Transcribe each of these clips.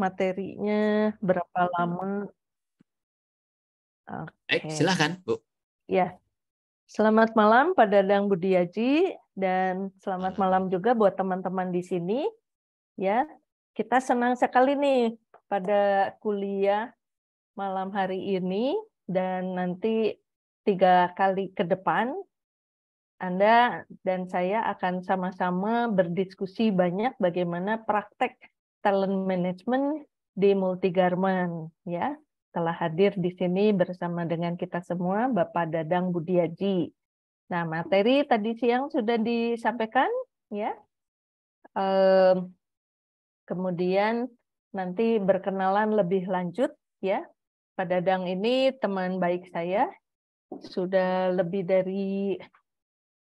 Materinya berapa lama? Oke. Eh, silahkan, Bu. Ya. Selamat malam Pak Dadang Budiaji dan selamat malam juga buat teman-teman di sini. Ya, kita senang sekali nih pada kuliah malam hari ini dan nanti tiga kali ke depan anda dan saya akan sama-sama berdiskusi banyak bagaimana praktek talent management di Multigarment ya. Telah hadir di sini bersama dengan kita semua Bapak Dadang Budiaji. Nah, materi tadi siang sudah disampaikan ya. kemudian nanti berkenalan lebih lanjut ya. Pak Dadang ini teman baik saya sudah lebih dari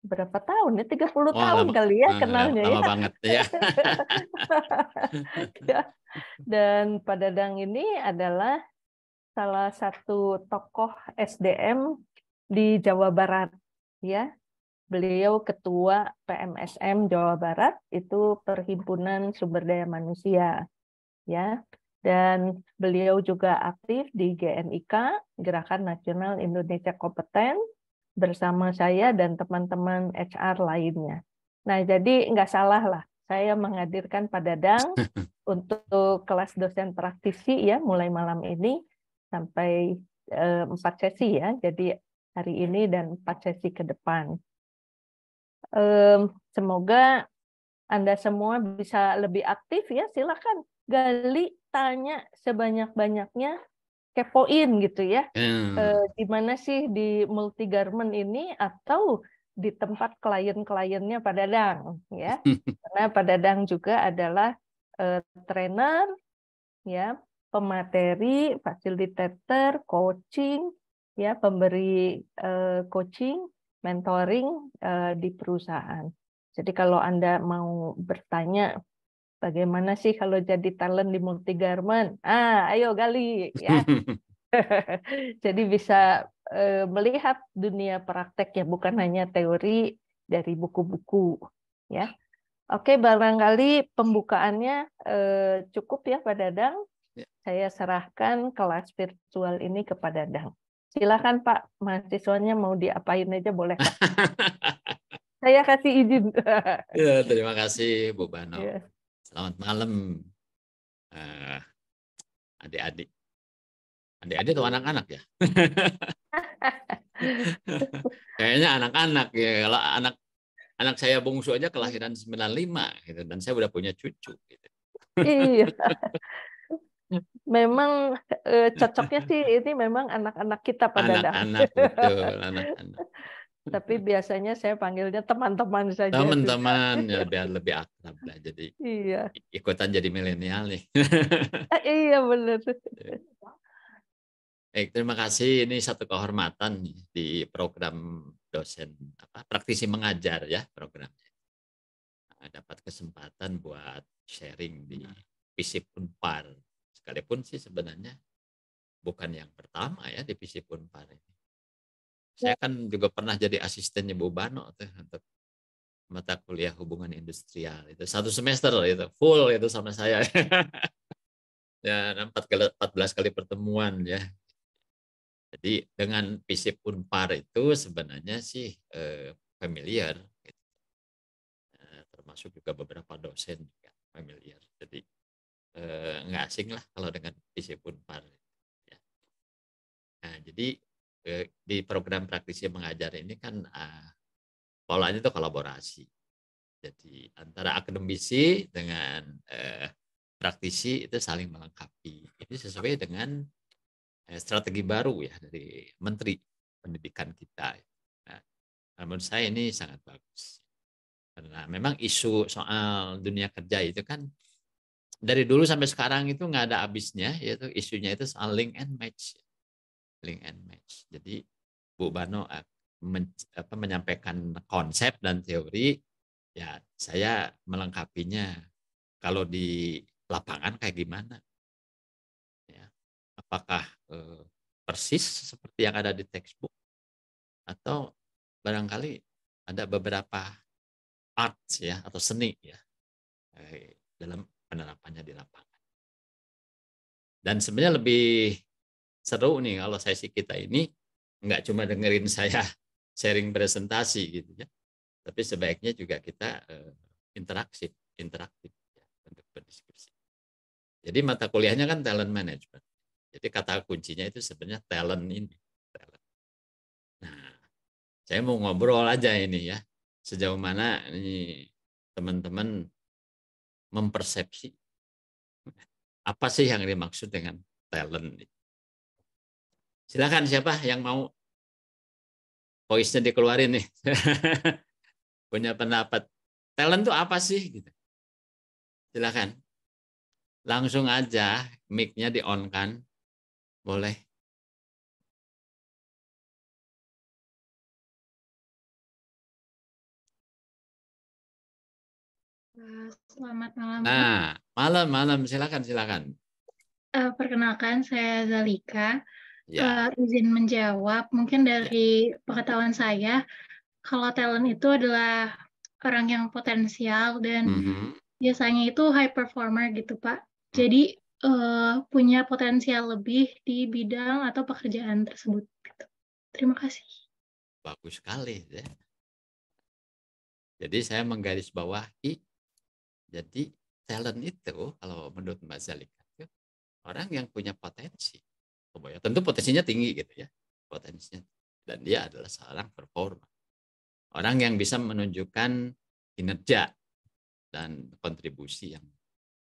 berapa tahun ya 30 oh, tahun lama, kali ya kenalnya lama ya. banget ya. ya. Dan Pak Dadang ini adalah salah satu tokoh SDM di Jawa Barat ya. Beliau ketua PMSM Jawa Barat itu Perhimpunan Sumber Daya Manusia ya. Dan beliau juga aktif di GNIK, Gerakan Nasional Indonesia Kompeten bersama saya dan teman-teman HR lainnya. Nah, jadi nggak salah lah saya menghadirkan Pak Dadang untuk kelas dosen praktisi ya mulai malam ini sampai eh, empat sesi ya. Jadi hari ini dan empat sesi ke depan. Semoga Anda semua bisa lebih aktif ya. Silakan gali, tanya sebanyak-banyaknya kepoin gitu ya. Hmm. E, di sih di multi garment ini atau di tempat klien-kliennya Pak Dadang ya. Karena Pak Dadang juga adalah e, trainer ya, pemateri, facilitator coaching ya, pemberi e, coaching, mentoring e, di perusahaan. Jadi kalau Anda mau bertanya Bagaimana sih kalau jadi talent di multi garment? Ah, ayo gali ya. jadi bisa eh, melihat dunia praktek ya, bukan hanya teori dari buku-buku ya. Oke, barangkali pembukaannya eh, cukup ya Pak Dadang. Ya. Saya serahkan kelas virtual ini kepada Dadang. Silakan Pak, mahasiswanya mau diapain aja boleh. Saya kasih izin. ya, terima kasih Bu Bano. Ya. Selamat malam, adik eh, adik-adik. Adik-adik atau anak-anak ya? Kayaknya anak-anak ya. Kalau anak anak saya bungsu aja kelahiran 95 gitu dan saya udah punya cucu gitu. Iya. Memang e, cocoknya sih ini memang anak-anak kita pada anak-anak anak-anak tapi biasanya saya panggilnya teman-teman saja. Teman-teman ya biar lebih akrab lah jadi. Iya. Ikutan jadi milenial nih. Eh, iya benar. Baik, terima kasih. Ini satu kehormatan di program dosen apa praktisi mengajar ya programnya. Nah, dapat kesempatan buat sharing di PISIP Unpar. Sekalipun sih sebenarnya bukan yang pertama ya di PISIP Unpar ini. Ya. Saya kan juga pernah jadi asistennya Bu Bano tuh untuk mata kuliah hubungan industrial itu satu semester itu full itu sama saya. ya 14 kan kali pertemuan ya. Jadi dengan PISIP Unpar itu sebenarnya sih eh, familiar gitu. eh, termasuk juga beberapa dosen juga familiar. Jadi eh, nggak asing lah kalau dengan PISIP Unpar. Ya. Nah, jadi di program praktisi mengajar ini kan uh, ah, polanya itu kolaborasi. Jadi antara akademisi dengan uh, praktisi itu saling melengkapi. Ini sesuai dengan uh, strategi baru ya dari Menteri Pendidikan kita. Nah, menurut saya ini sangat bagus. Karena memang isu soal dunia kerja itu kan dari dulu sampai sekarang itu nggak ada habisnya, yaitu isunya itu saling link and match link and match. Jadi Bu Bano eh, men, apa, menyampaikan konsep dan teori, ya saya melengkapinya. Kalau di lapangan kayak gimana? Ya, apakah eh, persis seperti yang ada di textbook? Atau barangkali ada beberapa art ya atau seni ya eh, dalam penerapannya di lapangan. Dan sebenarnya lebih seru nih kalau sesi kita ini nggak cuma dengerin saya sharing presentasi gitu ya, tapi sebaiknya juga kita uh, eh, interaksi, interaktif ya, untuk berdiskusi. Jadi mata kuliahnya kan talent management. Jadi kata kuncinya itu sebenarnya talent ini. Talent. Nah, saya mau ngobrol aja ini ya. Sejauh mana ini teman-teman mempersepsi apa sih yang dimaksud dengan talent? ini Silakan siapa yang mau voice-nya dikeluarin nih. Punya pendapat. Talent itu apa sih? Gitu. Silakan. Langsung aja mic-nya di-on kan. Boleh. Eh, selamat malam. Nah, malam-malam silakan silakan. Uh, perkenalkan saya Zalika. Ya. uh, izin menjawab. Mungkin dari pengetahuan saya, kalau talent itu adalah orang yang potensial dan mm -hmm. biasanya itu high performer gitu Pak. Hmm. Jadi uh, punya potensial lebih di bidang atau pekerjaan tersebut. Gitu. Terima kasih. Bagus sekali ya. Jadi saya menggarisbawahi. Jadi talent itu kalau menurut Mbak Zalika orang yang punya potensi ya. Tentu potensinya tinggi gitu ya. Potensinya. Dan dia adalah seorang performer. Orang yang bisa menunjukkan kinerja dan kontribusi yang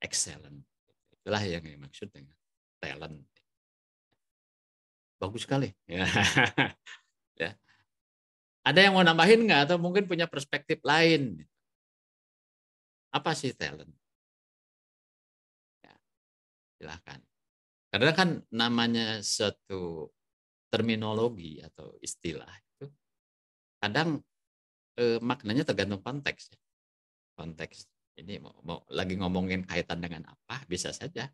excellent. Itulah yang dimaksud dengan talent. Bagus sekali. ya. ya. Ada yang mau nambahin nggak atau mungkin punya perspektif lain? Apa sih talent? Ya, silahkan. Karena kan namanya satu terminologi atau istilah itu kadang eh, maknanya tergantung konteks. Ya. Konteks ini mau, mau lagi ngomongin kaitan dengan apa bisa saja.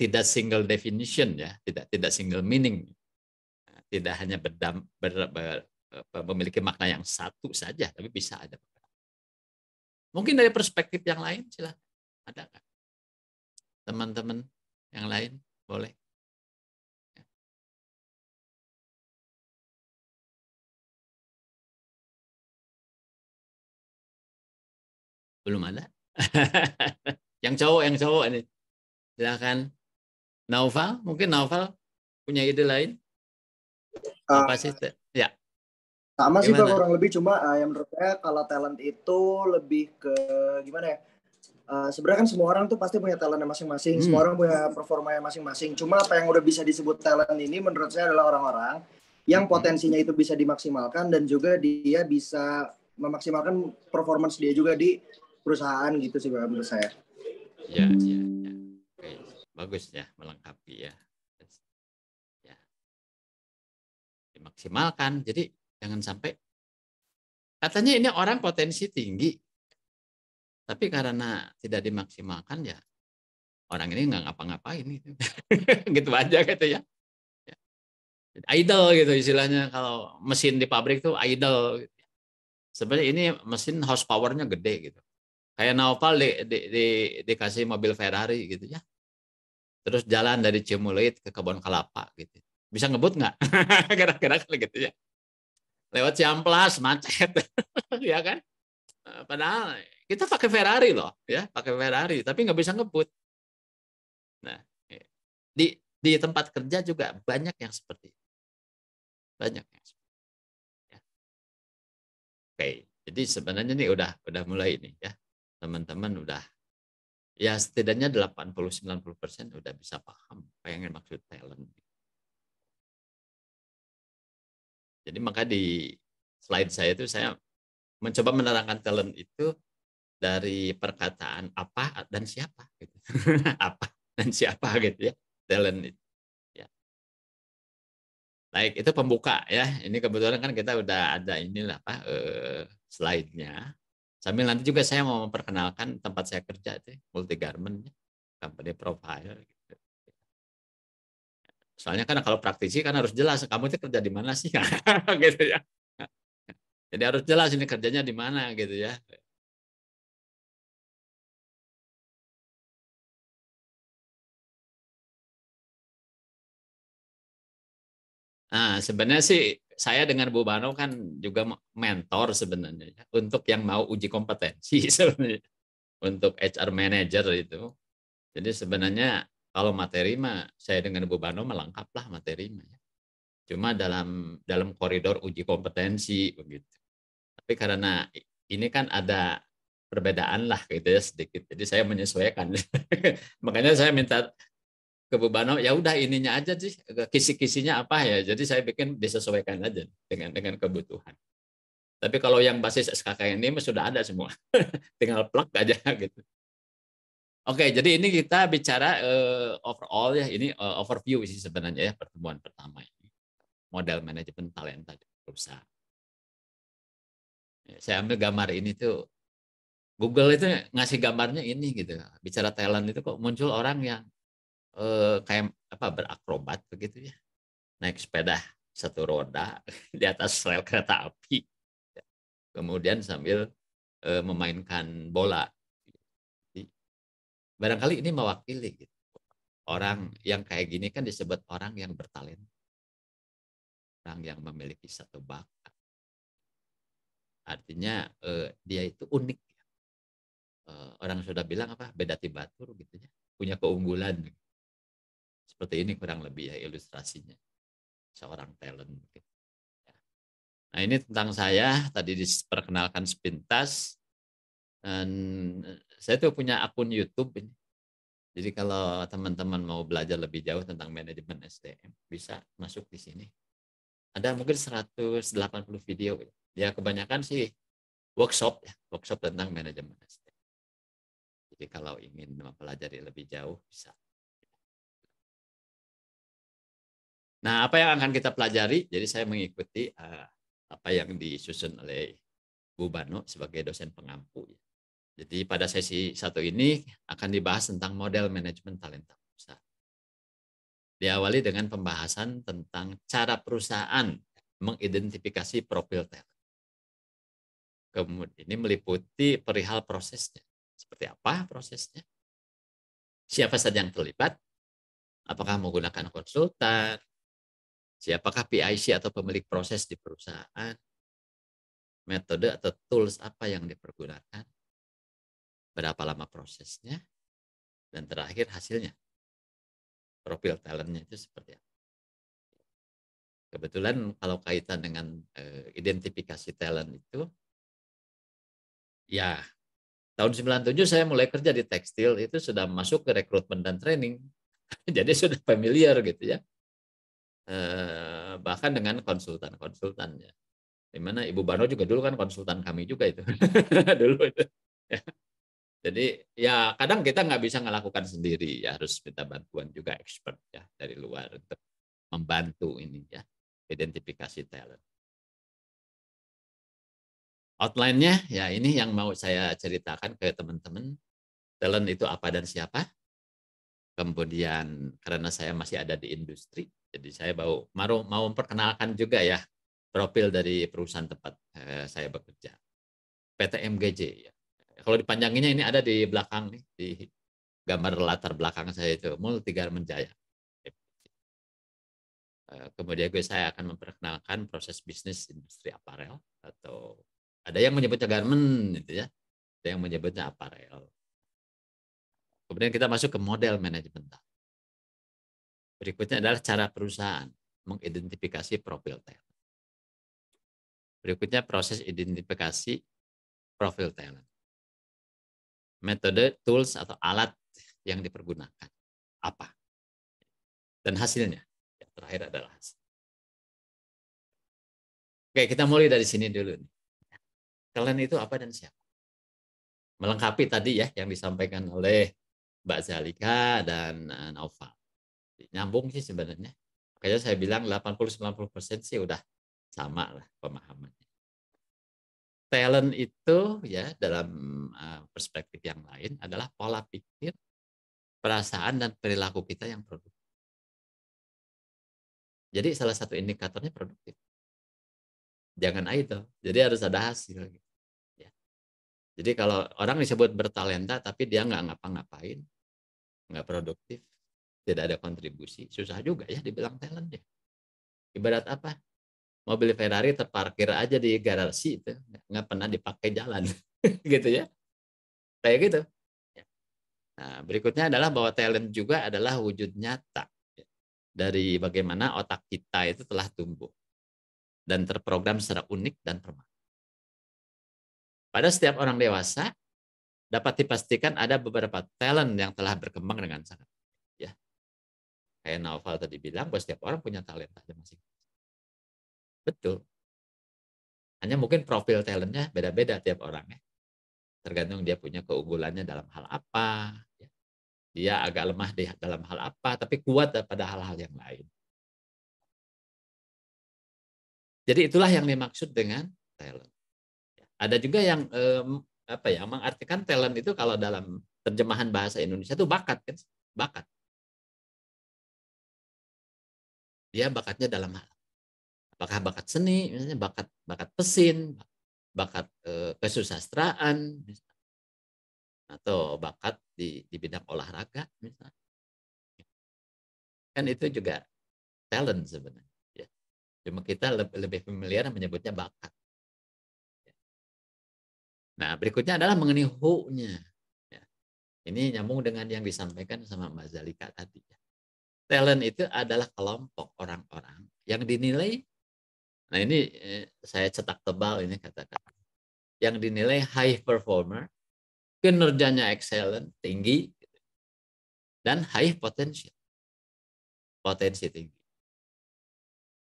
Tidak single definition ya, tidak tidak single meaning. Nah, tidak hanya berdam, ber, ber, ber, memiliki makna yang satu saja, tapi bisa ada Mungkin dari perspektif yang lain silahkan. Ada nggak? Teman-teman yang lain? boleh belum ada yang cowok yang cowok ini Silahkan. Naufal mungkin Naufal punya ide lain uh, apa sih ya sama gimana? sih kurang lebih cuma uh, yang menurut saya kalau talent itu lebih ke gimana ya Eh, sebenarnya kan semua orang tuh pasti punya talenta masing-masing, hmm. semua orang punya performanya masing-masing. Cuma apa yang udah bisa disebut talent ini menurut saya adalah orang-orang yang hmm. potensinya itu bisa dimaksimalkan dan juga dia bisa memaksimalkan performance dia juga di perusahaan gitu sih menurut saya. Ya, ya, ya. Oke, bagus ya melengkapi ya. Ya. Dimaksimalkan. Jadi jangan sampai katanya ini orang potensi tinggi tapi karena tidak dimaksimalkan ya orang ini nggak ngapa-ngapain gitu. gitu aja gitu ya. ya. Idle gitu istilahnya kalau mesin di pabrik tuh idle. Sebenarnya ini mesin horsepowernya gede gitu. Kayak naopal di, di, di, dikasih mobil Ferrari gitu ya. Terus jalan dari Cimuleuit ke Kebon kelapa gitu. Bisa ngebut nggak? Kira-kira gitu ya lewat Ciamplas macet ya kan padahal kita pakai Ferrari loh, ya, pakai Ferrari, tapi nggak bisa ngebut. Nah, iya. di di tempat kerja juga banyak yang seperti itu. Banyak yang seperti itu. Ya. Oke, jadi sebenarnya nih udah udah mulai nih ya. Teman-teman udah ya setidaknya 80-90% udah bisa paham apa yang maksud talent. Jadi maka di slide saya itu saya mencoba menerangkan talent itu dari perkataan apa dan siapa gitu. apa dan siapa gitu ya talent itu ya baik itu pembuka ya ini kebetulan kan kita udah ada inilah apa eh, slide-nya sambil nanti juga saya mau memperkenalkan tempat saya kerja itu multi garment company profile gitu. soalnya kan kalau praktisi kan harus jelas kamu itu kerja di mana sih gitu ya jadi harus jelas ini kerjanya di mana gitu ya Nah, sebenarnya sih saya dengan Bu Bano kan juga mentor sebenarnya ya, untuk yang mau uji kompetensi sebenarnya untuk HR manager itu. Jadi sebenarnya kalau materi mah saya dengan Bu Bano melengkaplah materi mah. Ya. Cuma dalam dalam koridor uji kompetensi begitu. Tapi karena ini kan ada perbedaan lah gitu ya sedikit. Jadi saya menyesuaikan. Makanya saya minta kebebanan ya udah ininya aja sih kisi-kisinya apa ya jadi saya bikin disesuaikan aja dengan dengan kebutuhan tapi kalau yang basis SKK ini sudah ada semua tinggal plug aja gitu oke jadi ini kita bicara uh, overall ya ini uh, overview sih sebenarnya ya pertemuan pertama ini model manajemen talenta di perusahaan ya, saya ambil gambar ini tuh Google itu ngasih gambarnya ini gitu bicara talent itu kok muncul orang yang eh, kayak apa berakrobat begitu ya naik sepeda satu roda di atas rel kereta api kemudian sambil eh, memainkan bola Jadi, barangkali ini mewakili gitu. orang yang kayak gini kan disebut orang yang bertalenta orang yang memiliki satu bakat artinya eh, dia itu unik ya. eh, orang sudah bilang apa beda tibatur gitu ya punya keunggulan gitu seperti ini kurang lebih ya ilustrasinya. Seorang talent. Ya. Nah ini tentang saya, tadi diperkenalkan sepintas. Dan eh, saya tuh punya akun YouTube ini. Jadi kalau teman-teman mau belajar lebih jauh tentang manajemen SDM, bisa masuk di sini. Ada mungkin 180 video. Ya kebanyakan sih workshop ya, workshop tentang manajemen SDM. Jadi kalau ingin mempelajari lebih jauh bisa Nah, apa yang akan kita pelajari? Jadi saya mengikuti uh, apa yang disusun oleh Bu Bano sebagai dosen pengampu. Jadi pada sesi satu ini akan dibahas tentang model manajemen talenta perusahaan. Diawali dengan pembahasan tentang cara perusahaan mengidentifikasi profil talent. Kemudian ini meliputi perihal prosesnya. Seperti apa prosesnya? Siapa saja yang terlibat? Apakah menggunakan konsultan, siapakah PIC atau pemilik proses di perusahaan, metode atau tools apa yang dipergunakan, berapa lama prosesnya, dan terakhir hasilnya. Profil talentnya itu seperti apa. Kebetulan kalau kaitan dengan e, identifikasi talent itu, ya tahun 97 saya mulai kerja di tekstil itu sudah masuk ke rekrutmen dan training. Jadi sudah familiar gitu ya Eh, bahkan dengan konsultan-konsultannya. Dimana Ibu Bano juga dulu kan konsultan kami juga itu dulu itu. Ya. Jadi ya kadang kita nggak bisa ngelakukan sendiri ya harus minta bantuan juga expert ya dari luar untuk membantu ini ya identifikasi talent. Outline-nya ya ini yang mau saya ceritakan ke teman-teman. Talent itu apa dan siapa? Kemudian karena saya masih ada di industri, jadi saya mau mau, memperkenalkan juga ya profil dari perusahaan tempat eh, saya bekerja. PT MGJ ya. Kalau dipanjanginnya ini ada di belakang nih di gambar latar belakang saya itu Multi Garmen Jaya. Eh, kemudian gue saya akan memperkenalkan proses bisnis industri aparel atau ada yang menyebutnya garment gitu ya, ada yang menyebutnya aparel. Kemudian kita masuk ke model manajemen Berikutnya adalah cara perusahaan mengidentifikasi profil talent. Berikutnya proses identifikasi profil talent. Metode, tools, atau alat yang dipergunakan. Apa? Dan hasilnya. Yang terakhir adalah hasil. Oke, kita mulai dari sini dulu. Nih. Talent itu apa dan siapa? Melengkapi tadi ya yang disampaikan oleh Mbak Zalika dan eh, Naufal nyambung sih sebenarnya. Makanya saya bilang 80-90% sih udah sama lah pemahamannya. Talent itu ya dalam eh, perspektif yang lain adalah pola pikir, perasaan dan perilaku kita yang produktif. Jadi salah satu indikatornya produktif. Jangan idle. Jadi harus ada hasil. Gitu, ya. Jadi kalau orang disebut bertalenta tapi dia nggak ngapa-ngapain, nggak produktif, tidak ada kontribusi, susah juga ya dibilang talent ya. Ibarat apa? Mobil Ferrari terparkir aja di garasi itu, nggak pernah dipakai jalan, gitu ya. Kayak gitu. Ya. Nah, berikutnya adalah bahwa talent juga adalah wujud nyata dari bagaimana otak kita itu telah tumbuh dan terprogram secara unik dan permanen. Pada setiap orang dewasa, dapat dipastikan ada beberapa talent yang telah berkembang dengan sangat kayak Naufal tadi bilang bahwa setiap orang punya talenta masing-masing. Betul. Hanya mungkin profil talentnya beda-beda tiap orangnya. Tergantung dia punya keunggulannya dalam hal apa. Ya. Dia agak lemah di, dalam hal apa, tapi kuat pada hal-hal yang lain. Jadi itulah yang dimaksud dengan talent. Ada juga yang um, apa ya mengartikan talent itu kalau dalam terjemahan bahasa Indonesia itu bakat kan, bakat dia bakatnya dalam hal apakah bakat seni misalnya bakat bakat pesin bakat eh, kesusastraan misalnya. atau bakat di, di bidang olahraga misalnya kan itu juga talent sebenarnya ya. cuma kita lebih familiar menyebutnya bakat Nah, berikutnya adalah mengenai hu-nya. Ya. Ini nyambung dengan yang disampaikan sama Mbak Zalika tadi. Ya talent itu adalah kelompok orang-orang yang dinilai. Nah ini eh, saya cetak tebal ini katakan. Yang dinilai high performer, kinerjanya excellent, tinggi, dan high potential. Potensi tinggi.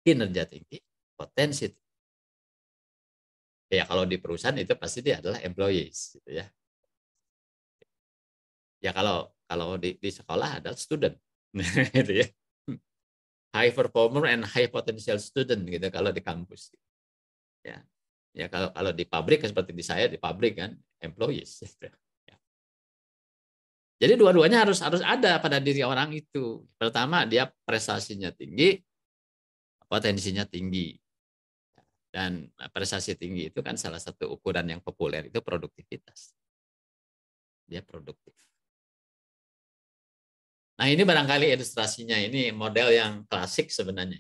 Kinerja tinggi, potensi tinggi. Ya kalau di perusahaan itu pasti dia adalah employees. Gitu ya. ya kalau kalau di, di sekolah adalah student gitu ya. High performer and high potential student gitu kalau di kampus. Ya. Ya kalau kalau di pabrik kan seperti di saya di pabrik kan employees. Gitu. Ya. Jadi dua-duanya harus harus ada pada diri orang itu. Pertama dia prestasinya tinggi, potensinya tinggi. Dan prestasi tinggi itu kan salah satu ukuran yang populer itu produktivitas. Dia produktif Nah ini barangkali ilustrasinya ini model yang klasik sebenarnya.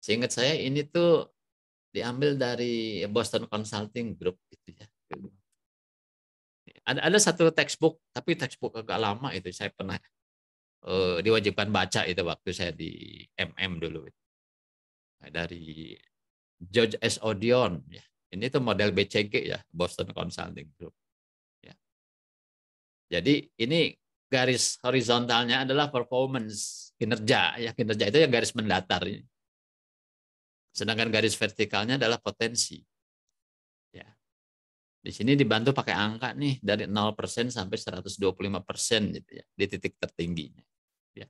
Seingat saya ini tuh diambil dari Boston Consulting Group gitu ya. Ada ada satu textbook tapi textbook agak lama itu saya pernah uh, diwajibkan baca itu waktu saya di MM dulu itu. dari George S. Odion ya. Ini tuh model BCG ya Boston Consulting Group. Ya. Jadi ini garis horizontalnya adalah performance kinerja ya kinerja itu yang garis mendatar sedangkan garis vertikalnya adalah potensi ya di sini dibantu pakai angka nih dari 0% sampai 125% gitu ya di titik tertingginya ya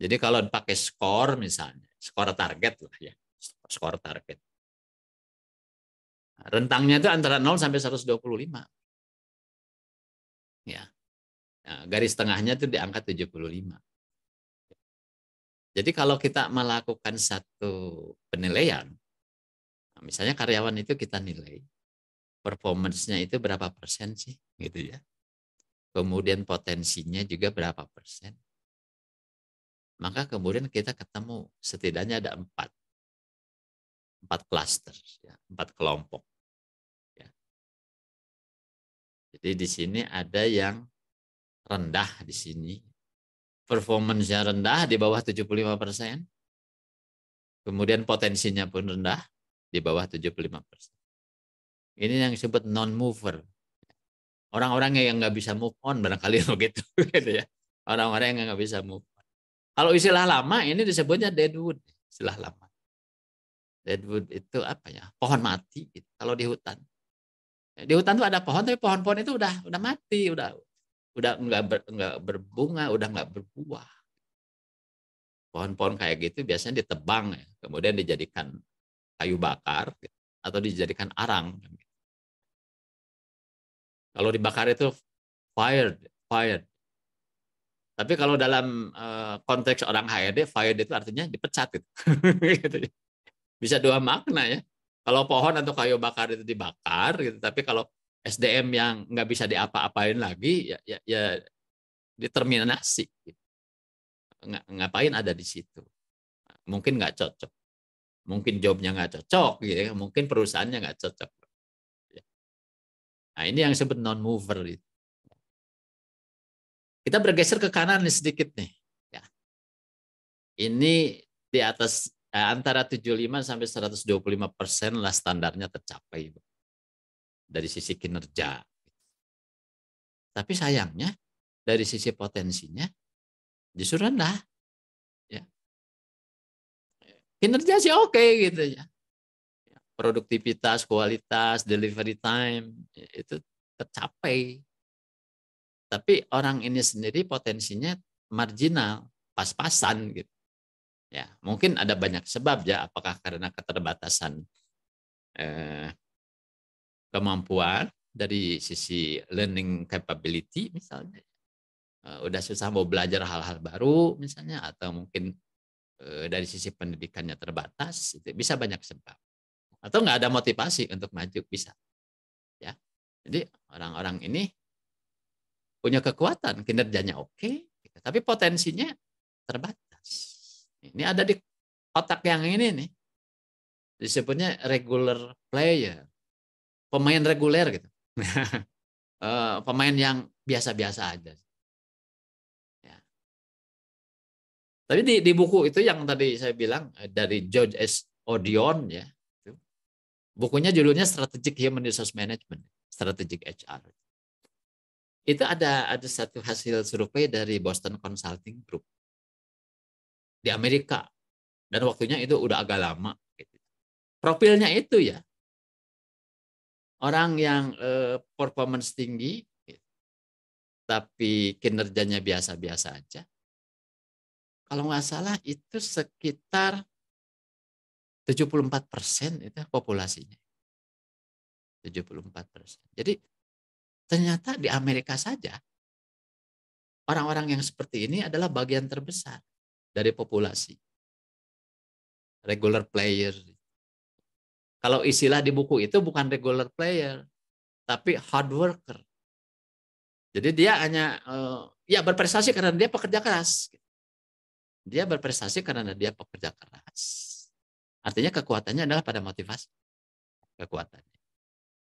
jadi kalau pakai skor misalnya skor target lah ya skor target rentangnya itu antara 0 sampai 125 ya Nah, garis tengahnya itu di angka 75. Jadi kalau kita melakukan satu penilaian, nah, misalnya karyawan itu kita nilai, performance-nya itu berapa persen sih, gitu ya. Kemudian potensinya juga berapa persen. Maka kemudian kita ketemu setidaknya ada empat, empat cluster, ya, empat kelompok. Ya. Jadi di sini ada yang rendah di sini. Performance-nya rendah di bawah 75 persen. Kemudian potensinya pun rendah di bawah 75 persen. Ini yang disebut non-mover. Orang-orang yang nggak bisa move on barangkali begitu gitu ya. Orang-orang yang nggak bisa move on. Kalau istilah lama ini disebutnya deadwood, istilah lama. Deadwood itu apa ya? Pohon mati gitu. Kalau di hutan. Di hutan tuh ada pohon tapi pohon-pohon itu udah udah mati, udah udah nggak ber, nggak berbunga, udah nggak berbuah. Pohon-pohon kayak gitu biasanya ditebang, ya. kemudian dijadikan kayu bakar atau dijadikan arang. Kalau dibakar itu fired, fired. Tapi kalau dalam eh, konteks orang HRD, e fired itu artinya dipecat. Gitu. Bisa dua makna ya. Kalau pohon atau kayu bakar itu dibakar, gitu. tapi kalau SDM yang nggak bisa diapa-apain lagi ya, ya, ya determinasi ngapain ada di situ mungkin nggak cocok mungkin jobnya nggak cocok gitu ya. mungkin perusahaannya nggak cocok nah ini yang disebut non mover gitu. kita bergeser ke kanan nih sedikit nih ya ini di atas eh, antara 75 sampai 125 persen lah standarnya tercapai dari sisi kinerja. Tapi sayangnya dari sisi potensinya justru rendah. Ya. Kinerja sih oke okay, gitu ya. ya. Produktivitas, kualitas, delivery time ya, itu tercapai. Tapi orang ini sendiri potensinya marginal, pas-pasan gitu. Ya, mungkin ada banyak sebab ya, apakah karena keterbatasan eh, kemampuan dari sisi learning capability misalnya uh, udah susah mau belajar hal-hal baru misalnya atau mungkin eh, dari sisi pendidikannya terbatas itu bisa banyak sebab atau nggak ada motivasi untuk maju bisa ya jadi orang-orang ini punya kekuatan kinerjanya oke gitu. tapi potensinya terbatas ini ada di otak yang ini nih disebutnya regular player pemain reguler gitu. Eh, pemain yang biasa-biasa aja. Ya. Tapi di, di buku itu yang tadi saya bilang eh, dari George S. Odion ya, bukunya judulnya Strategic Human Resource Management, Strategic HR. Itu ada ada satu hasil survei dari Boston Consulting Group di Amerika dan waktunya itu udah agak lama. Gitu. Profilnya itu ya orang yang uh, performance tinggi tapi kinerjanya biasa-biasa aja. Kalau nggak salah itu sekitar 74 persen itu populasinya. 74 persen. Jadi ternyata di Amerika saja orang-orang yang seperti ini adalah bagian terbesar dari populasi. Regular player kalau istilah di buku itu bukan regular player, tapi hard worker. Jadi dia hanya eh, ya berprestasi karena dia pekerja keras. Dia berprestasi karena dia pekerja keras. Artinya kekuatannya adalah pada motivasi kekuatannya.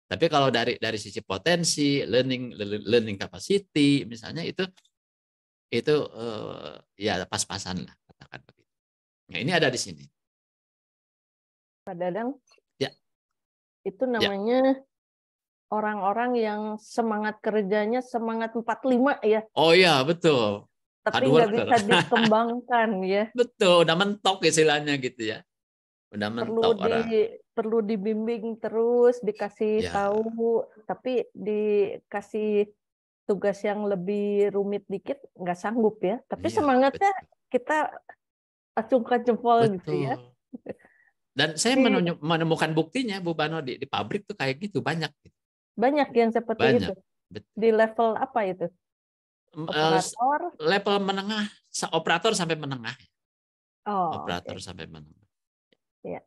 Tapi kalau dari dari sisi potensi, learning learning capacity misalnya itu itu uh, ya pas-pasan lah katakan begitu. Nah, ini ada di sini. Pak Dadang, itu ya. namanya orang-orang yang semangat kerjanya semangat 45 ya. Oh iya, betul. Tapi nggak bisa dikembangkan ya. Betul, udah mentok istilahnya gitu ya. Udah mentok perlu orang. Di, perlu dibimbing terus, dikasih ya. tahu, tapi dikasih tugas yang lebih rumit dikit nggak sanggup ya. Tapi ya, semangatnya betul. kita acungkan jempol betul. gitu ya. Dan saya hmm. menemukan buktinya Bu Bano di, di pabrik tuh kayak gitu banyak. Gitu. Banyak yang seperti banyak. itu. Betul. Di level apa itu? Eh, operator. Level menengah, operator sampai menengah. Oh, operator okay. sampai menengah. Yeah.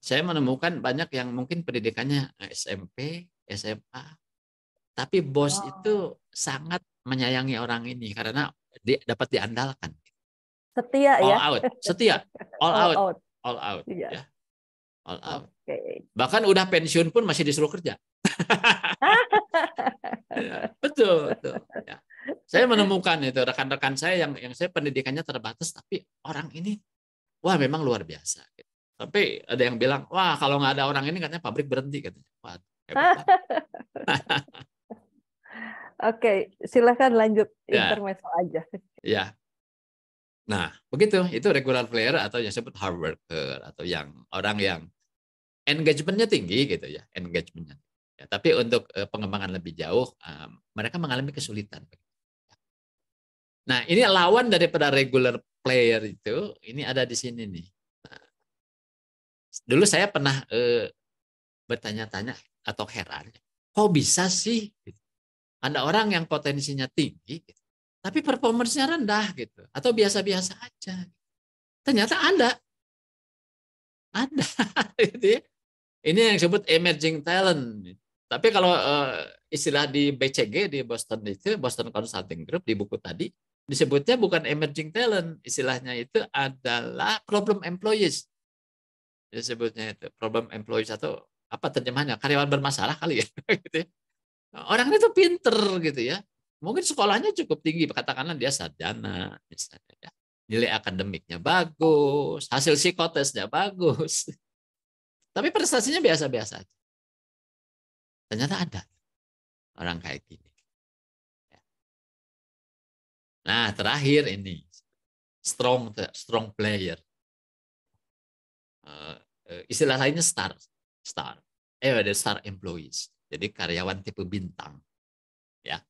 saya menemukan banyak yang mungkin pendidikannya SMP, SMA, tapi bos oh. itu sangat menyayangi orang ini karena dia dapat diandalkan. Setia all ya. All out, setia, all, all out. out all out iya. ya all out okay. bahkan udah pensiun pun masih disuruh kerja ya, betul betul ya. saya menemukan itu rekan-rekan saya yang yang saya pendidikannya terbatas tapi orang ini wah memang luar biasa gitu. tapi ada yang bilang wah kalau nggak ada orang ini katanya pabrik berhenti katanya Oke, okay, silahkan lanjut ya. aja. Ya, Nah, begitu. Itu regular player atau yang disebut hard worker atau yang orang yang engagementnya tinggi gitu ya, engagementnya. Ya, tapi untuk eh, pengembangan lebih jauh, eh, mereka mengalami kesulitan. Nah, ini lawan daripada regular player itu, ini ada di sini nih. Nah, dulu saya pernah eh, bertanya-tanya atau heran, kok bisa sih? Gitu. Ada orang yang potensinya tinggi, gitu tapi performance rendah gitu atau biasa-biasa aja. Ternyata ada. Ada gitu ya. Ini yang disebut emerging talent. Tapi kalau eh, istilah di BCG di Boston itu Boston Consulting Group di buku tadi disebutnya bukan emerging talent, istilahnya itu adalah problem employees. Disebutnya itu problem employees atau apa terjemahnya karyawan bermasalah kali ya gitu ya. Orang itu pinter gitu ya. Mungkin sekolahnya cukup tinggi, katakanlah dia sarjana misalnya ya. Nilai akademiknya bagus, hasil psikotesnya bagus. Tapi prestasinya biasa-biasa aja. Ternyata ada orang kayak gini. Ya. Nah, terakhir ini strong strong player. Eh, eh, istilah lainnya star star. Eh, ada star employees. Jadi karyawan tipe bintang. Ya,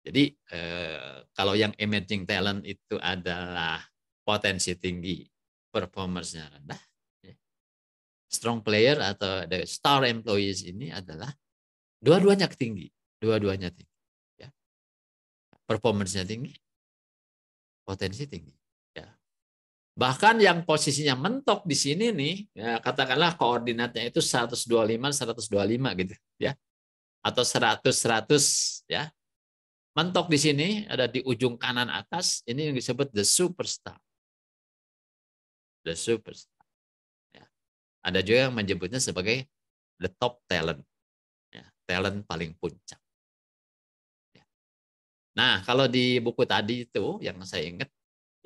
jadi eh, kalau yang emerging talent itu adalah potensi tinggi, performance-nya rendah. Ya. Strong player atau the star employees ini adalah dua-duanya tinggi, dua-duanya tinggi. Ya. performance-nya tinggi, potensi tinggi. Ya. Bahkan yang posisinya mentok di sini nih, ya, katakanlah koordinatnya itu 125 125 gitu, ya. Atau 100 100 ya mentok di sini, ada di ujung kanan atas, ini yang disebut the superstar. The superstar. Ya. Ada juga yang menyebutnya sebagai the top talent. Ya, talent paling puncak. Ya. Nah, kalau di buku tadi itu yang saya ingat,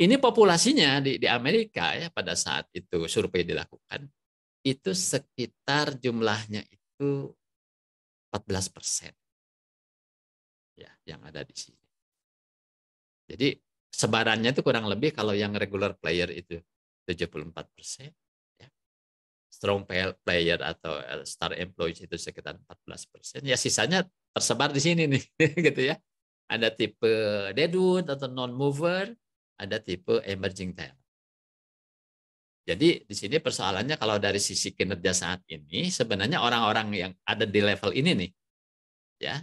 ini populasinya di, di Amerika ya pada saat itu survei dilakukan, itu sekitar jumlahnya itu 14 persen yang ada di sini. Jadi sebarannya itu kurang lebih kalau yang regular player itu 74 persen, ya. strong player atau eh, star employees itu sekitar 14 persen. Ya sisanya tersebar di sini nih, gitu ya. Ada tipe deadwood atau non mover, ada tipe emerging talent. Jadi di sini persoalannya kalau dari sisi kinerja saat ini sebenarnya orang-orang yang ada di level ini nih ya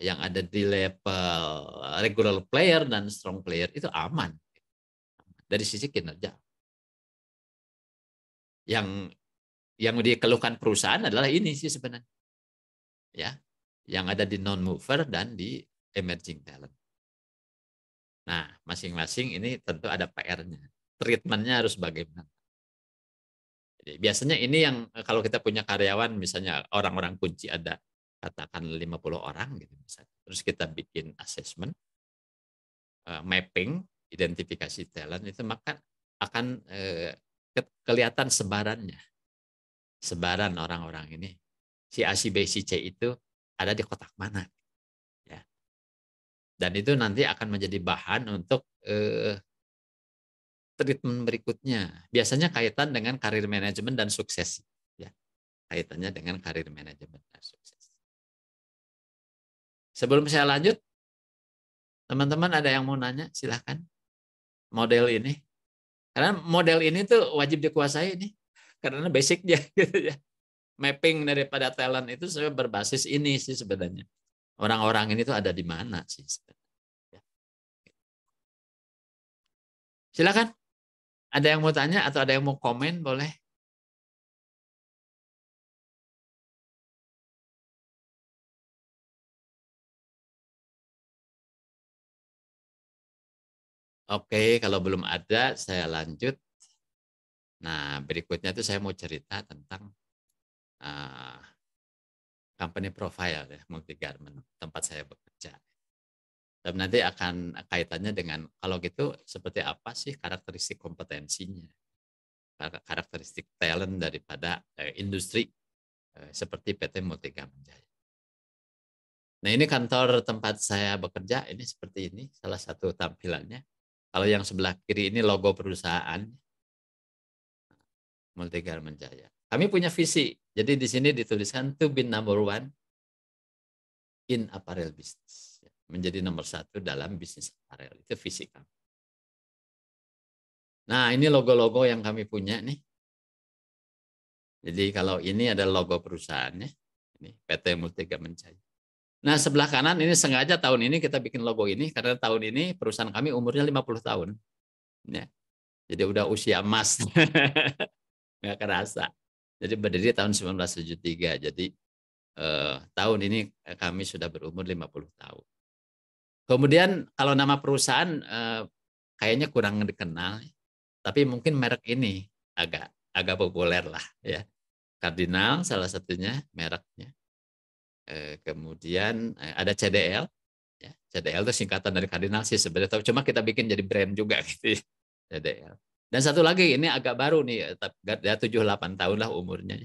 yang ada di level regular player dan strong player itu aman dari sisi kinerja. Yang yang dikeluhkan perusahaan adalah ini sih sebenarnya. Ya, yang ada di non mover dan di emerging talent. Nah, masing-masing ini tentu ada PR-nya. Treatment-nya harus bagaimana? Jadi, biasanya ini yang kalau kita punya karyawan, misalnya orang-orang kunci ada katakan 50 orang gitu misalnya. Terus kita bikin assessment, eh, mapping, identifikasi talent itu maka akan eh, kelihatan sebarannya. Sebaran orang-orang ini. Si A, si B, si C itu ada di kotak mana. Ya. Dan itu nanti akan menjadi bahan untuk eh, treatment berikutnya. Biasanya kaitan dengan karir manajemen dan sukses Ya. Kaitannya dengan karir manajemen dan Sebelum saya lanjut, teman-teman ada yang mau nanya? Silahkan. Model ini. Karena model ini tuh wajib dikuasai nih. Karena basicnya gitu ya. Mapping daripada talent itu sebenarnya berbasis ini sih sebenarnya. Orang-orang ini tuh ada di mana sih sebenarnya. Ya. Silakan. Ada yang mau tanya atau ada yang mau komen boleh. Oke, kalau belum ada saya lanjut. Nah, berikutnya itu saya mau cerita tentang uh, company profile ya, multi garment tempat saya bekerja. Dan nanti akan kaitannya dengan kalau gitu seperti apa sih karakteristik kompetensinya, karakteristik talent daripada uh, industri uh, seperti PT Multi Garment Jaya. Nah ini kantor tempat saya bekerja ini seperti ini salah satu tampilannya. Kalau yang sebelah kiri ini logo perusahaan Multigar Menjaya. Kami punya visi. Jadi di sini dituliskan to be number one in apparel business. Menjadi nomor satu dalam bisnis apparel. Itu visi kami. Nah ini logo-logo yang kami punya nih. Jadi kalau ini ada logo perusahaannya. Ini PT Multigar Menjaya. Nah, sebelah kanan ini sengaja tahun ini kita bikin logo ini karena tahun ini perusahaan kami umurnya 50 tahun. Ya. Jadi udah usia emas. Nggak kerasa. Jadi berdiri tahun 1973. Jadi eh, tahun ini eh, kami sudah berumur 50 tahun. Kemudian kalau nama perusahaan eh, kayaknya kurang dikenal, tapi mungkin merek ini agak agak populer lah ya. Cardinal salah satunya mereknya. Eh, kemudian eh, ada CDL ya CDL itu singkatan dari kardinal sih sebenarnya tapi cuma kita bikin jadi brand juga gitu ya, CDL dan satu lagi ini agak baru nih ya tujuh delapan tahun lah umurnya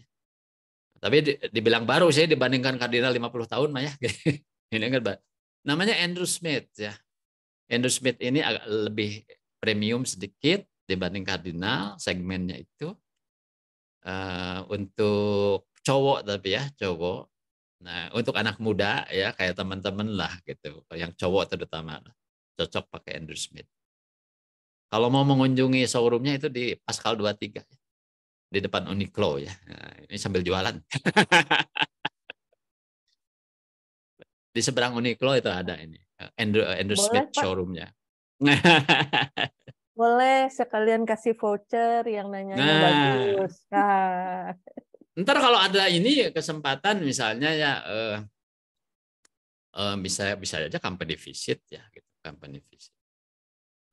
tapi dibilang baru sih dibandingkan kardinal 50 tahun mah ya ini kan namanya Andrew Smith ya Andrew Smith ini agak lebih premium sedikit dibanding kardinal segmennya itu uh, untuk cowok tapi ya cowok Nah, untuk anak muda ya kayak teman-teman lah gitu, yang cowok terutama cocok pakai Andrew Smith. Kalau mau mengunjungi showroomnya itu di Pascal 23 ya. di depan Uniqlo ya. Nah, ini sambil jualan. di seberang Uniqlo itu ada ini eh, Andrew eh, Andrew Boleh, Smith showroomnya. Boleh sekalian kasih voucher yang nanya nah. bagus. Nah ntar kalau ada ini kesempatan misalnya ya eh, uh, bisa bisa aja company visit ya gitu company visit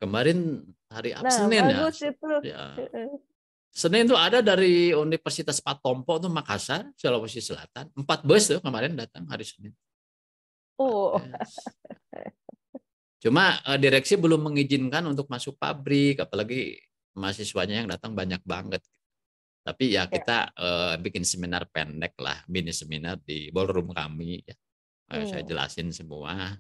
kemarin hari nah, Senin ya, itu. ya Senin tuh ada dari Universitas Patompo tuh Makassar Sulawesi Selatan empat bus tuh kemarin datang hari Senin oh cuma uh, direksi belum mengizinkan untuk masuk pabrik apalagi mahasiswanya yang datang banyak banget tapi ya, ya. kita ya. Uh, bikin seminar pendek lah, mini seminar di ballroom kami. Ya. Saya iya. jelasin semua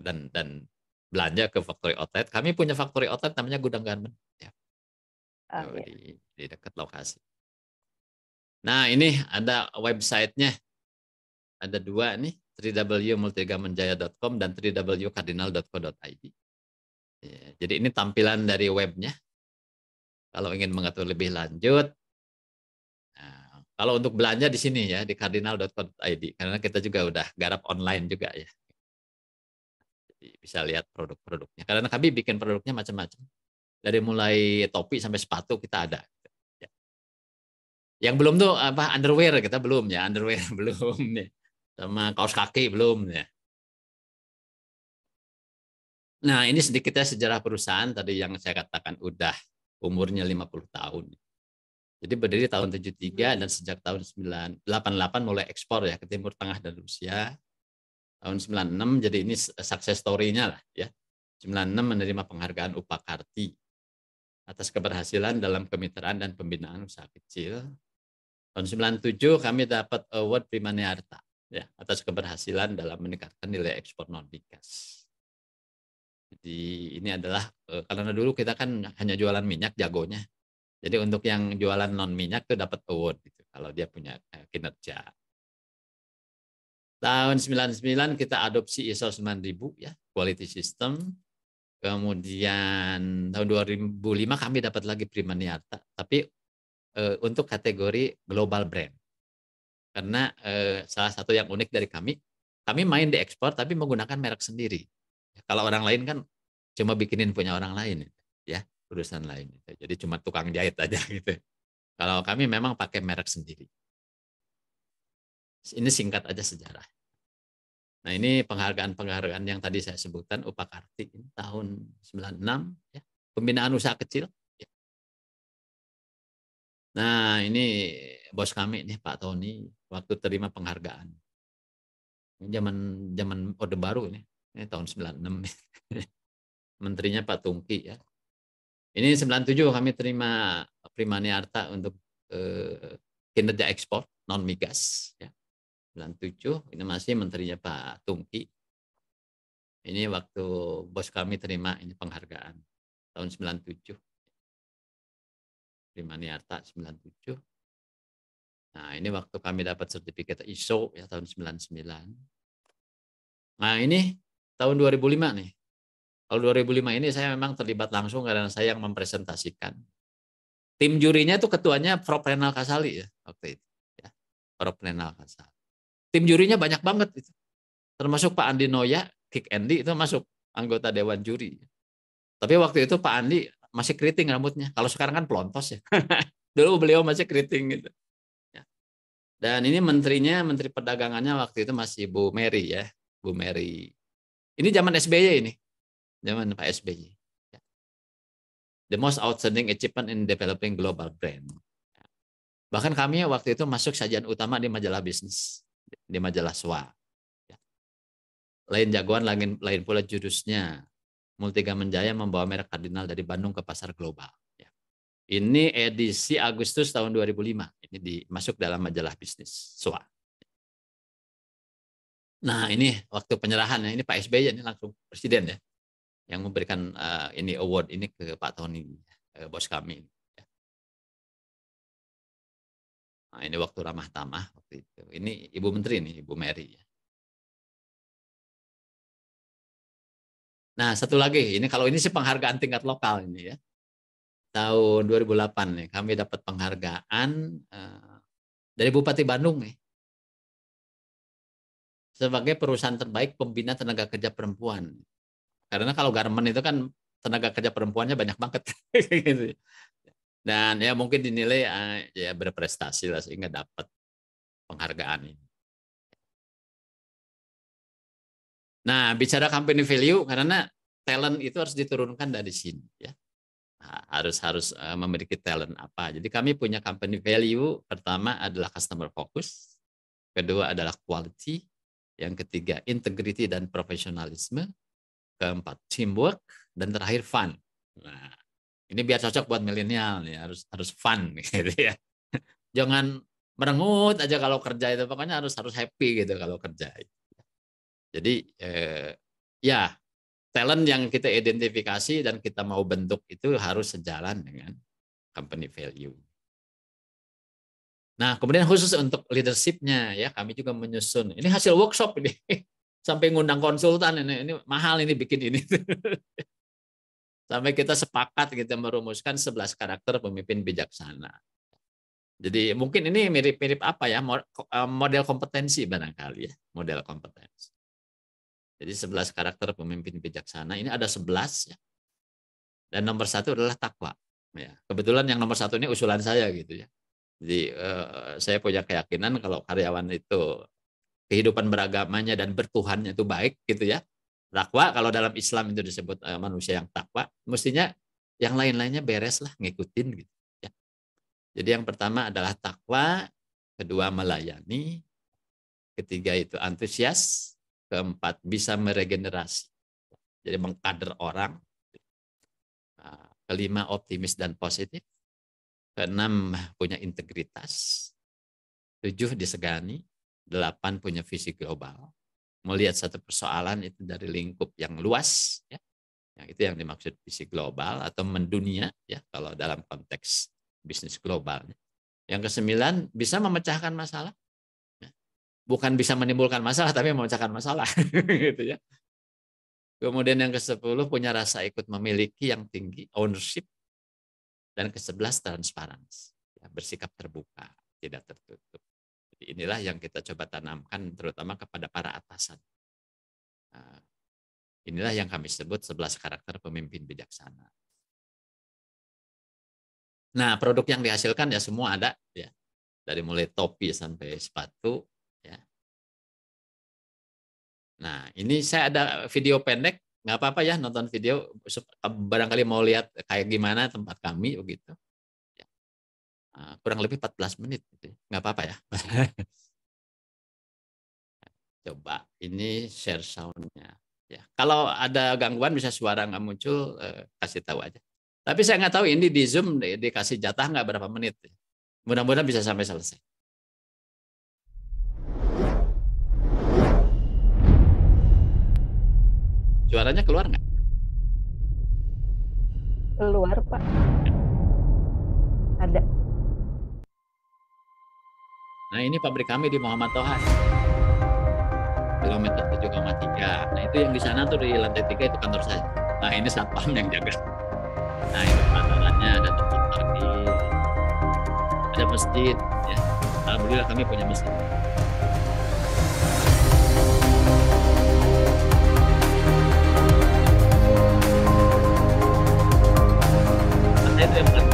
dan dan belanja ke factory outlet. Kami punya factory outlet namanya gudang garment. Ya. Oh, ah, di, iya. di dekat lokasi. Nah ini ada websitenya, ada dua nih www.multigamanjaya.com dan www.cardinal.co.id. Iya, jadi ini tampilan dari webnya. Kalau ingin mengatur lebih lanjut, nah, kalau untuk belanja di sini ya di id, karena kita juga udah garap online juga ya. Jadi bisa lihat produk-produknya. Karena kami bikin produknya macam-macam. Dari mulai topi sampai sepatu kita ada. Ya. Yang belum tuh apa underwear kita belum ya, underwear belum nih. Ya. Sama kaos kaki belum ya. Nah, ini sedikitnya sejarah perusahaan tadi yang saya katakan udah umurnya 50 tahun. Jadi berdiri tahun 73 dan sejak tahun 88 mulai ekspor ya ke Timur Tengah dan Rusia. Tahun 96 jadi ini sukses story-nya lah ya. 96 menerima penghargaan Upakarti atas keberhasilan dalam kemitraan dan pembinaan usaha kecil. Tahun 97 kami dapat award Prima Nearta ya, atas keberhasilan dalam meningkatkan nilai ekspor non migas di ini adalah eh, karena dulu kita kan hanya jualan minyak jagonya. Jadi untuk yang jualan non minyak tuh dapat award gitu kalau dia punya eh, kinerja. Tahun 99 kita adopsi ISO 9000 ya, quality system. Kemudian tahun 2005 kami dapat lagi Prima Niata, tapi e, untuk kategori global brand. Karena e, salah satu yang unik dari kami, kami main di ekspor tapi menggunakan merek sendiri kalau orang lain kan cuma bikinin punya orang lain ya, urusan lain. Gitu. Jadi cuma tukang jahit aja gitu. Kalau kami memang pakai merek sendiri. Ini singkat aja sejarah. Nah ini penghargaan-penghargaan yang tadi saya sebutkan Upakarti ini tahun 96 ya, pembinaan usaha kecil. Ya. Nah ini bos kami nih Pak Tony waktu terima penghargaan. Ini zaman zaman Orde Baru ini ini tahun 96. Menterinya Pak Tungki ya. Ini 97 kami terima Primani Arta untuk eh, kinerja ekspor non migas ya. 97 ini masih menterinya Pak Tungki. Ini waktu bos kami terima ini penghargaan tahun 97. Primani Arta 97. Nah, ini waktu kami dapat sertifikat ISO ya tahun 99. Nah, ini tahun 2005 nih. Tahun 2005 ini saya memang terlibat langsung karena saya yang mempresentasikan. Tim jurinya itu ketuanya Prof. Renal Kasali ya waktu itu. Ya, Prof. Renal Kasali. Tim jurinya banyak banget itu. Termasuk Pak Andi Noya, Kick Andy itu masuk anggota Dewan Juri. Tapi waktu itu Pak Andi masih keriting rambutnya. Kalau sekarang kan pelontos ya. Dulu beliau masih keriting gitu. Ya. Dan ini menterinya, menteri perdagangannya waktu itu masih Bu Mary ya, Bu Mary ini zaman SBY ini. Zaman Pak SBY. Ya. The most outstanding achievement in developing global brand. Bahkan kami waktu itu masuk sajian utama di majalah bisnis, di majalah SWA. Ya. Lain jagoan, lain, lain pula jurusnya. Multiga Menjaya membawa merek kardinal dari Bandung ke pasar global. Ya. Ini edisi Agustus tahun 2005. Ini dimasuk dalam majalah bisnis SWA. Nah ini waktu penyerahan ya, ini Pak SBY ini langsung presiden ya yang memberikan uh, ini award ini ke Pak Tony uh, bos kami. Ya. Nah, ini waktu ramah tamah waktu itu. Ini Ibu Menteri nih Ibu Mary. Ya. Nah satu lagi ini kalau ini sih penghargaan tingkat lokal ini ya tahun 2008 nih kami dapat penghargaan uh, dari Bupati Bandung nih sebagai perusahaan terbaik pembina tenaga kerja perempuan. Karena kalau garment itu kan tenaga kerja perempuannya banyak banget. Gitu. Dan ya mungkin dinilai eh, ya berprestasi lah sehingga dapat penghargaan ini. Nah, bicara company value karena talent itu harus diturunkan dari sini ya. Nah, harus harus eh, memiliki talent apa. Jadi kami punya company value pertama adalah customer focus, kedua adalah quality, yang ketiga, integriti dan profesionalisme. Keempat, teamwork. Dan terakhir, fun. Nah, ini biar cocok buat milenial ya harus harus fun gitu ya. Jangan merengut aja kalau kerja itu, pokoknya harus harus happy gitu kalau kerja. Jadi eh, ya talent yang kita identifikasi dan kita mau bentuk itu harus sejalan dengan company value. Nah, kemudian khusus untuk leadershipnya ya, kami juga menyusun. Ini hasil workshop ini, sampai ngundang konsultan ini, ini mahal ini bikin ini. sampai kita sepakat kita gitu, merumuskan 11 karakter pemimpin bijaksana. Jadi mungkin ini mirip-mirip apa ya eh, model kompetensi barangkali ya, model kompetensi. Jadi 11 karakter pemimpin bijaksana ini ada 11 ya. Dan nomor satu adalah takwa. Ya, kebetulan yang nomor satu ini usulan saya gitu ya. Jadi uh, saya punya keyakinan kalau karyawan itu kehidupan beragamanya dan bertuhannya itu baik gitu ya. Takwa kalau dalam Islam itu disebut uh, manusia yang takwa, mestinya yang lain-lainnya beres lah ngikutin gitu ya. Jadi yang pertama adalah takwa, kedua melayani, ketiga itu antusias, keempat bisa meregenerasi. Jadi mengkader orang. Nah, kelima optimis dan positif keenam punya integritas, tujuh disegani, delapan punya visi global, melihat satu persoalan itu dari lingkup yang luas, ya, yang itu yang dimaksud visi global atau mendunia, ya kalau dalam konteks bisnis global. Yang kesembilan bisa memecahkan masalah, ya. bukan bisa menimbulkan masalah tapi memecahkan masalah, gitu ya. Kemudian yang ke-10 punya rasa ikut memiliki yang tinggi, ownership. Dan ke-11 transparansi, ya, bersikap terbuka, tidak tertutup. Jadi inilah yang kita coba tanamkan terutama kepada para atasan. Nah, inilah yang kami sebut 11 karakter pemimpin bijaksana. Nah, produk yang dihasilkan ya semua ada ya. Dari mulai topi sampai sepatu ya. Nah, ini saya ada video pendek nggak apa-apa ya nonton video eh, barangkali mau lihat kayak gimana tempat kami begitu ya. Eh, kurang lebih 14 menit gitu. Ya. nggak apa-apa ya coba ini share soundnya ya kalau ada gangguan bisa suara nggak muncul eh, kasih tahu aja tapi saya nggak tahu ini di zoom dikasih jatah nggak berapa menit mudah-mudahan bisa sampai selesai Suaranya keluar nggak? Keluar, Pak. Ada. Nah, ini pabrik kami di Muhammad Toha. Kilometer 7,3. Nah, itu yang di sana tuh di lantai 3 itu kantor saya. Nah, ini satpam yang jaga. Nah, ini kantorannya ada tempat parkir. Ada masjid, ya. Alhamdulillah kami punya masjid. Let's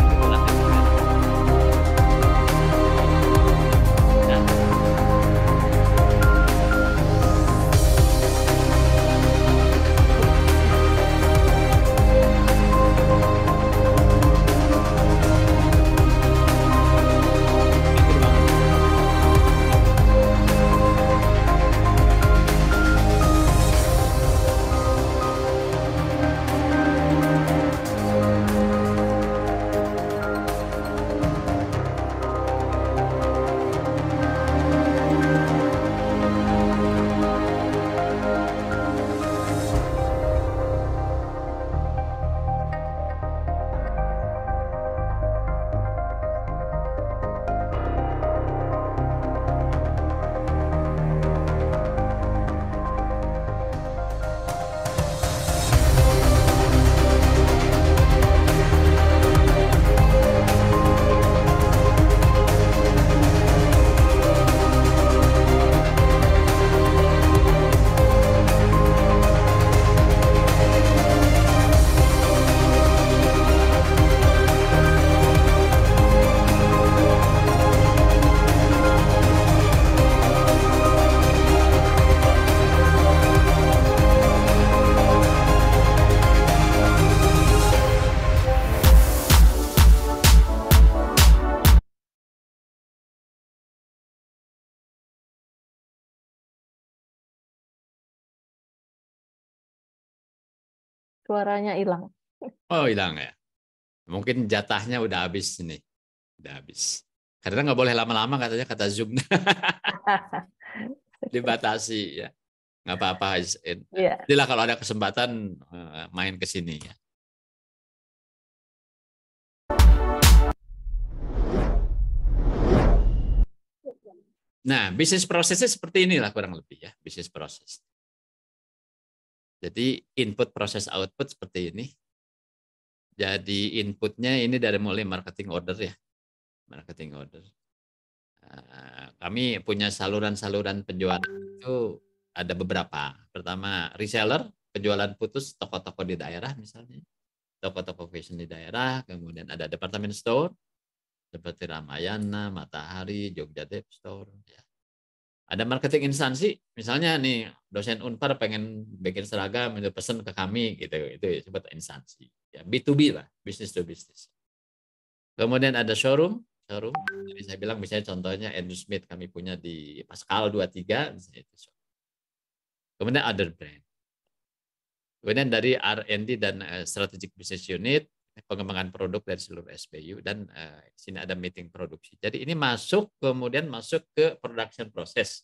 suaranya hilang. Oh hilang ya. Mungkin jatahnya udah habis nih. Udah habis. Karena nggak boleh lama-lama katanya kata Zoom. Dibatasi ya. Nggak apa-apa. Yeah. Inilah iya. kalau ada kesempatan eh, main ke sini ya. Nah, bisnis prosesnya seperti inilah kurang lebih ya, bisnis proses. Jadi input proses output seperti ini. Jadi inputnya ini dari mulai marketing order ya. Marketing order. Eh, kami punya saluran-saluran penjualan itu ada beberapa. Pertama reseller, penjualan putus toko-toko di daerah misalnya. Toko-toko fashion di daerah, kemudian ada department store seperti Ramayana, Matahari, Jogja Dep Store. Ya ada marketing instansi misalnya nih dosen unpar pengen bikin seragam itu pesan ke kami gitu itu sebut instansi ya B2B lah bisnis to bisnis. kemudian ada showroom showroom tadi saya bilang misalnya contohnya Andrew Smith kami punya di Pascal 23 misalnya itu kemudian other brand kemudian dari R&D dan eh, strategic business unit pengembangan produk dari seluruh SBU dan uh, sini ada meeting produksi. Jadi ini masuk kemudian masuk ke production proses.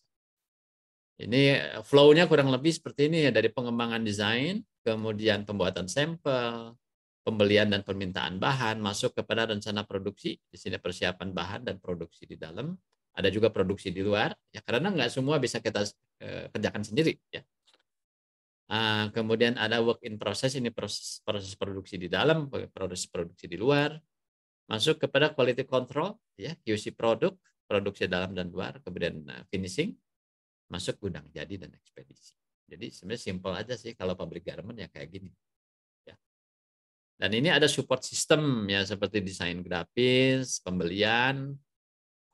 Ini eh, flow-nya kurang lebih seperti ini ya dari pengembangan desain, kemudian pembuatan sampel, pembelian dan permintaan bahan masuk kepada rencana produksi. Di sini persiapan bahan dan produksi di dalam. Ada juga produksi di luar ya karena nggak semua bisa kita uh, kerjakan sendiri ya. Ah, kemudian ada work in process, ini proses proses produksi di dalam, proses produksi di luar. Masuk kepada quality control, ya QC produk, produksi dalam dan luar, kemudian ah, finishing, masuk gudang jadi dan ekspedisi. Jadi sebenarnya simpel aja sih kalau pabrik garment ya kayak gini. Ya. Dan ini ada support system ya seperti desain grafis, pembelian,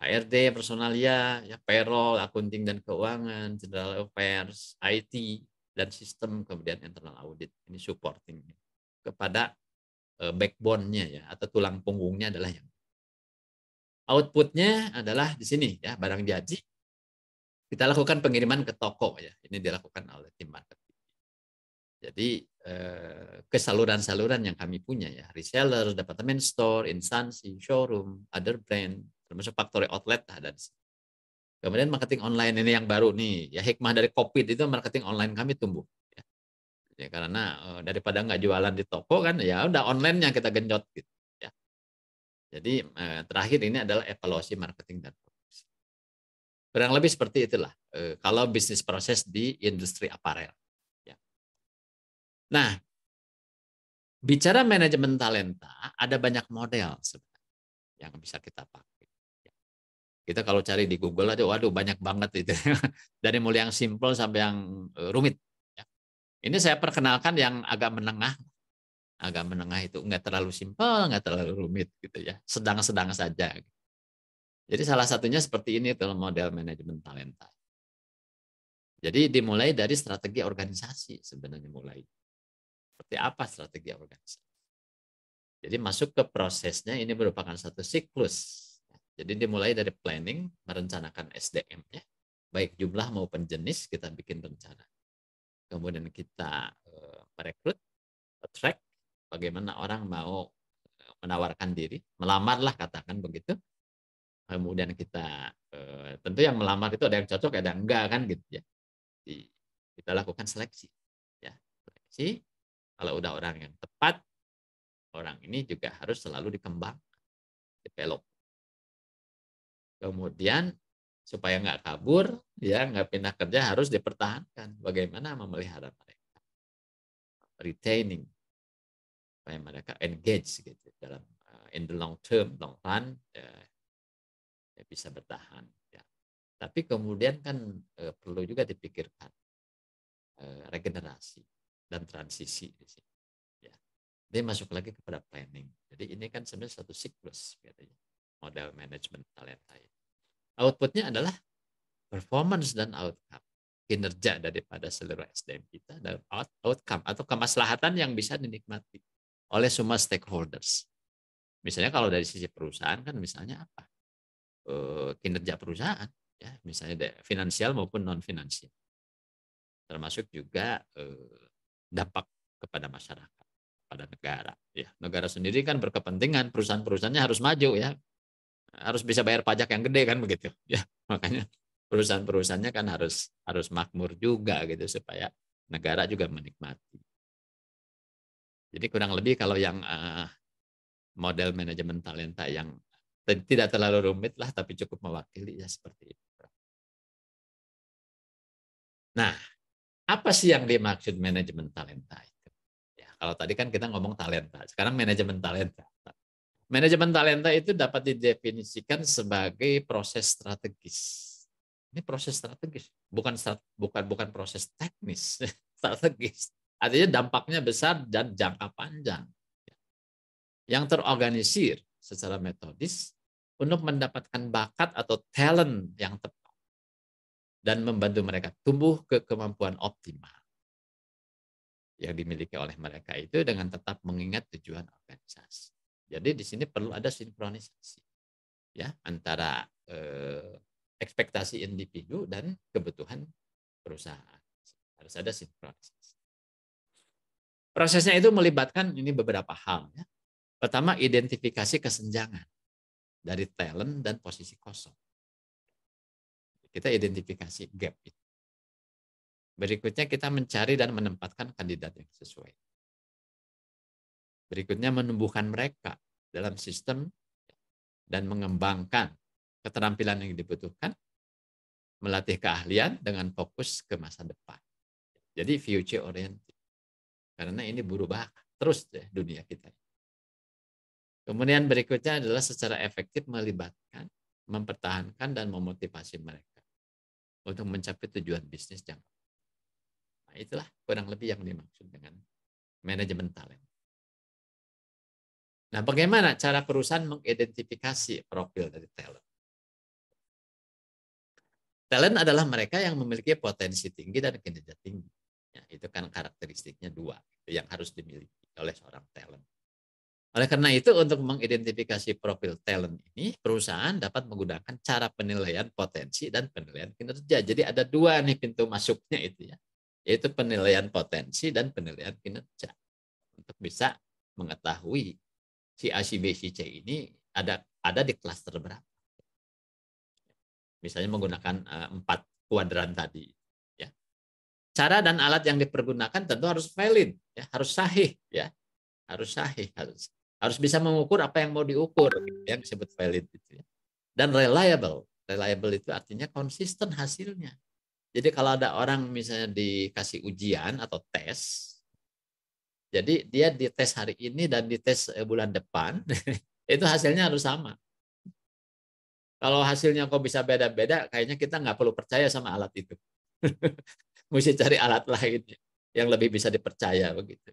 HRD, personalia, ya payroll, akunting dan keuangan, general affairs, IT, dan sistem kemudian internal audit ini supporting kepada e, backbone-nya ya atau tulang punggungnya adalah yang outputnya adalah di sini ya barang jadi kita lakukan pengiriman ke toko ya ini dilakukan oleh tim marketing jadi e, kesaluran saluran yang kami punya ya reseller, department store, instansi, showroom, other brand termasuk factory outlet ada di sini Kemudian marketing online ini yang baru nih, ya hikmah dari COVID itu marketing online kami tumbuh. Ya, ya karena eh, daripada nggak jualan di toko kan, ya udah online yang kita genjot gitu. Ya. Jadi eh, terakhir ini adalah evaluasi marketing dan proses. Kurang lebih seperti itulah eh, kalau bisnis proses di industri aparel. Ya. Nah, bicara manajemen talenta ada banyak model sebenarnya yang bisa kita pakai kita kalau cari di Google aja, waduh banyak banget itu. Dari mulai yang simple sampai yang eh, rumit. Ya. Ini saya perkenalkan yang agak menengah. Agak menengah itu nggak terlalu simple, nggak terlalu rumit gitu ya. Sedang-sedang saja. Jadi salah satunya seperti ini itu model manajemen talenta. Jadi dimulai dari strategi organisasi sebenarnya mulai. Seperti apa strategi organisasi? Jadi masuk ke prosesnya ini merupakan satu siklus jadi dimulai dari planning, merencanakan SDM-nya, baik jumlah maupun jenis kita bikin rencana. Kemudian kita eh, merekrut, attract, bagaimana orang mau eh, menawarkan diri, melamarlah katakan begitu. Kemudian kita eh, tentu yang melamar itu ada yang cocok, ada yang enggak kan gitu ya. Kita lakukan seleksi, ya seleksi. Kalau udah orang yang tepat, orang ini juga harus selalu dikembang, develop Kemudian supaya nggak kabur, ya nggak pindah kerja harus dipertahankan. Bagaimana memelihara mereka, retaining, supaya mereka engage gitu dalam uh, in the long term, long run, ya, ya bisa bertahan. Ya. Tapi kemudian kan uh, perlu juga dipikirkan uh, regenerasi dan transisi di sini. Ya. Dia masuk lagi kepada planning. Jadi ini kan sebenarnya satu siklus katanya model manajemen talenta ini. Outputnya adalah performance dan outcome. Kinerja daripada seluruh SDM kita dan out outcome atau kemaslahatan yang bisa dinikmati oleh semua stakeholders. Misalnya kalau dari sisi perusahaan kan misalnya apa? E, kinerja perusahaan ya, misalnya finansial maupun non finansial. Termasuk juga e, dampak kepada masyarakat, pada negara ya. Negara sendiri kan berkepentingan perusahaan-perusahaannya harus maju ya, harus bisa bayar pajak yang gede kan begitu ya makanya perusahaan-perusahaannya kan harus harus makmur juga gitu supaya negara juga menikmati jadi kurang lebih kalau yang uh, model manajemen talenta yang tidak terlalu rumit lah tapi cukup mewakili ya seperti itu nah apa sih yang dimaksud manajemen talenta itu ya kalau tadi kan kita ngomong talenta sekarang manajemen talenta Manajemen talenta itu dapat didefinisikan sebagai proses strategis. Ini proses strategis, bukan bukan bukan proses teknis, strategis. Artinya dampaknya besar dan jangka panjang. Yang terorganisir secara metodis untuk mendapatkan bakat atau talent yang tepat dan membantu mereka tumbuh ke kemampuan optimal yang dimiliki oleh mereka itu dengan tetap mengingat tujuan organisasi. Jadi di sini perlu ada sinkronisasi ya antara eh, ekspektasi individu dan kebutuhan perusahaan. Harus ada sinkronisasi. Prosesnya itu melibatkan ini beberapa hal ya. Pertama identifikasi kesenjangan dari talent dan posisi kosong. Kita identifikasi gap itu. Berikutnya kita mencari dan menempatkan kandidat yang sesuai. Berikutnya menumbuhkan mereka dalam sistem dan mengembangkan keterampilan yang dibutuhkan, melatih keahlian dengan fokus ke masa depan. Jadi future oriented. Karena ini berubah terus deh dunia kita. Kemudian berikutnya adalah secara efektif melibatkan, mempertahankan dan memotivasi mereka untuk mencapai tujuan bisnis jangka. Nah, itulah kurang lebih yang dimaksud dengan manajemen talent. Nah, bagaimana cara perusahaan mengidentifikasi profil dari talent? Talent adalah mereka yang memiliki potensi tinggi dan kinerja tinggi. Ya, itu kan karakteristiknya dua gitu, yang harus dimiliki oleh seorang talent. Oleh karena itu, untuk mengidentifikasi profil talent ini, perusahaan dapat menggunakan cara penilaian potensi dan penilaian kinerja. Jadi ada dua nih pintu masuknya itu ya, yaitu penilaian potensi dan penilaian kinerja untuk bisa mengetahui si A, si B, si C ini ada ada di klaster berapa? Misalnya menggunakan eh, empat kuadran tadi. Ya. Cara dan alat yang dipergunakan tentu harus valid, ya, harus sahih, ya, harus sahih, harus harus bisa mengukur apa yang mau diukur, yang disebut valid itu. Ya. Dan reliable, reliable itu artinya konsisten hasilnya. Jadi kalau ada orang misalnya dikasih ujian atau tes, jadi dia dites hari ini dan dites eh, bulan depan, itu hasilnya harus sama. Kalau hasilnya kok bisa beda-beda, kayaknya kita nggak perlu percaya sama alat itu. Mesti cari alat lain yang lebih bisa dipercaya begitu.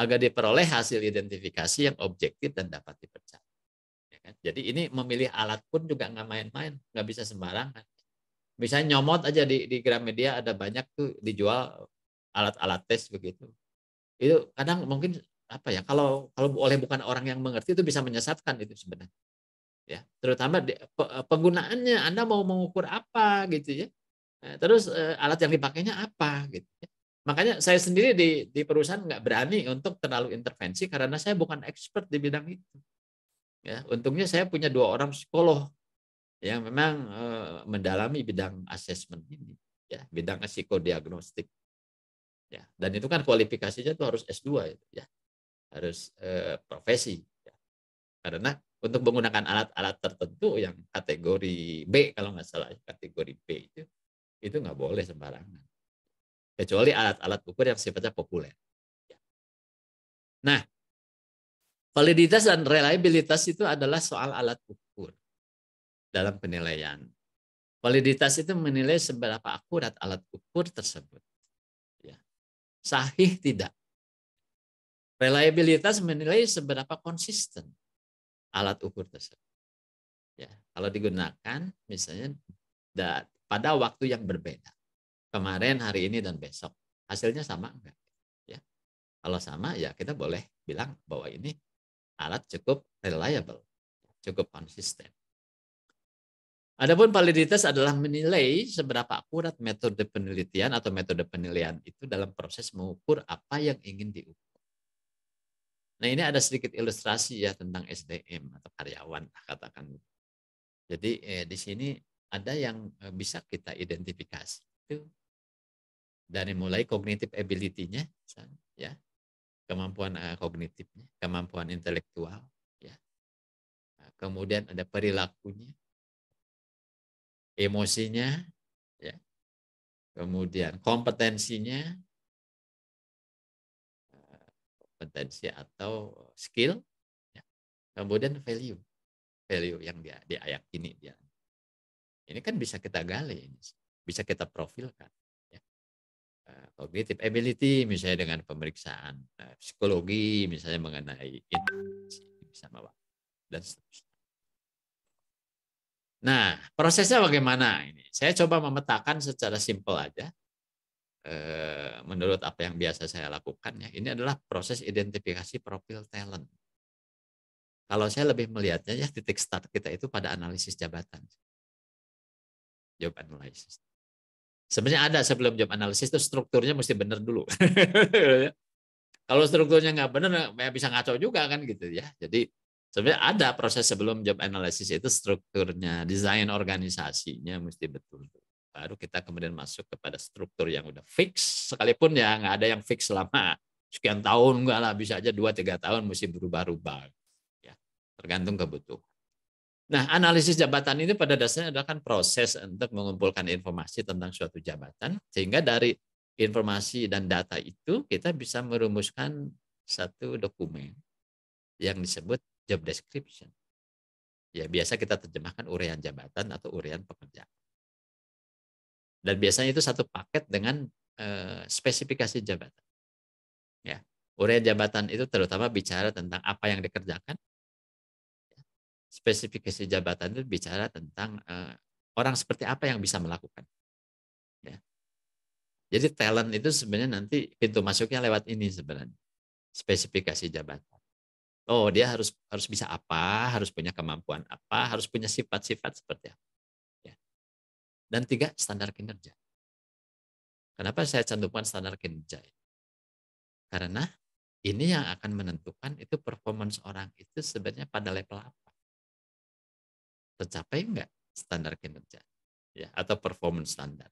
Agar diperoleh hasil identifikasi yang objektif dan dapat dipercaya. Ya kan? Jadi ini memilih alat pun juga nggak main-main, nggak bisa sembarangan. Misalnya nyomot aja di, di Gramedia ada banyak tuh dijual alat-alat tes begitu itu kadang mungkin apa ya kalau kalau oleh bukan orang yang mengerti itu bisa menyesatkan itu sebenarnya ya terutama di, penggunaannya anda mau mengukur apa gitu ya nah, terus eh, alat yang dipakainya apa gitu ya. makanya saya sendiri di di perusahaan nggak berani untuk terlalu intervensi karena saya bukan expert di bidang itu ya untungnya saya punya dua orang psikolog yang memang eh, mendalami bidang asesmen ini ya bidang psikodiagnostik ya dan itu kan kualifikasinya itu harus S2 ya harus eh, profesi ya. karena untuk menggunakan alat-alat tertentu yang kategori B kalau nggak salah kategori B itu itu nggak boleh sembarangan kecuali alat-alat ukur yang sifatnya populer. Ya. Nah, validitas dan reliabilitas itu adalah soal alat ukur dalam penilaian. Validitas itu menilai seberapa akurat alat ukur tersebut. Sahih tidak. Reliabilitas menilai seberapa konsisten alat ukur tersebut. Ya, kalau digunakan misalnya pada waktu yang berbeda. Kemarin, hari ini, dan besok. Hasilnya sama enggak? Ya. Kalau sama, ya kita boleh bilang bahwa ini alat cukup reliable, cukup konsisten. Adapun validitas adalah menilai seberapa akurat metode penelitian atau metode penilaian itu dalam proses mengukur apa yang ingin diukur. Nah ini ada sedikit ilustrasi ya tentang SDM atau karyawan katakan. Jadi eh, di sini ada yang eh, bisa kita identifikasi itu dari mulai kognitif ability-nya, ya, kemampuan eh, kognitifnya, kemampuan intelektual, ya, kemudian ada perilakunya, emosinya, ya. kemudian kompetensinya, kompetensi atau skill, ya. kemudian value, value yang dia ini dia. Ini kan bisa kita gali, bisa kita profilkan. Ya. Cognitive eh, ability misalnya dengan pemeriksaan eh, psikologi misalnya mengenai intuisi, bisa bawa dan seterusnya. Nah, prosesnya bagaimana ini? Saya coba memetakan secara simpel aja. Eh, menurut apa yang biasa saya lakukan ya, ini adalah proses identifikasi profil talent. Kalau saya lebih melihatnya ya titik start kita itu pada analisis jabatan. Job analysis. Sebenarnya ada sebelum job analysis itu strukturnya mesti benar dulu. Kalau strukturnya nggak benar, bisa ngaco juga kan gitu ya. Jadi Sebenarnya ada proses sebelum job analysis itu strukturnya, desain organisasinya mesti betul. Baru kita kemudian masuk kepada struktur yang udah fix, sekalipun ya nggak ada yang fix selama sekian tahun, nggak lah bisa aja dua tiga tahun mesti berubah-ubah, ya tergantung kebutuhan. Nah, analisis jabatan ini pada dasarnya adalah kan proses untuk mengumpulkan informasi tentang suatu jabatan, sehingga dari informasi dan data itu kita bisa merumuskan satu dokumen yang disebut job description. Ya, biasa kita terjemahkan urean jabatan atau urean pekerjaan. Dan biasanya itu satu paket dengan eh, spesifikasi jabatan. Ya, urean jabatan itu terutama bicara tentang apa yang dikerjakan. Spesifikasi jabatan itu bicara tentang eh, orang seperti apa yang bisa melakukan. Ya. Jadi talent itu sebenarnya nanti pintu masuknya lewat ini sebenarnya. Spesifikasi jabatan Oh, dia harus harus bisa apa, harus punya kemampuan apa, harus punya sifat-sifat seperti apa. Ya. Dan tiga, standar kinerja. Kenapa saya cantumkan standar kinerja? Karena ini yang akan menentukan itu performance orang itu sebenarnya pada level apa. Tercapai enggak standar kinerja? Ya, atau performance standar.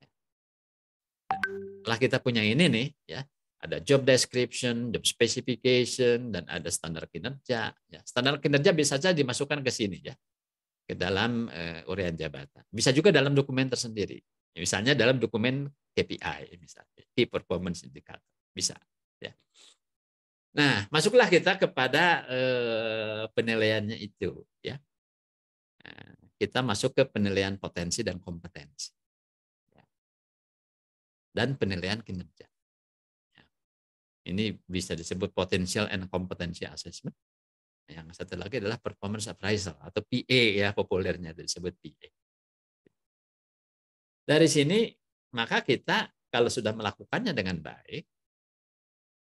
Ya. Nah, setelah kita punya ini nih, ya ada job description, job specification, dan ada standar kinerja. Ya, standar kinerja bisa saja dimasukkan ke sini ya, ke dalam uh, urian jabatan. Bisa juga dalam dokumen tersendiri. misalnya dalam dokumen KPI, misalnya key performance indicator, bisa. Ya. Nah, masuklah kita kepada uh, penilaiannya itu. Ya, nah, kita masuk ke penilaian potensi dan kompetensi, ya. dan penilaian kinerja ini bisa disebut potential and competency assessment. Yang satu lagi adalah performance appraisal atau PA ya populernya disebut PA. Dari sini maka kita kalau sudah melakukannya dengan baik,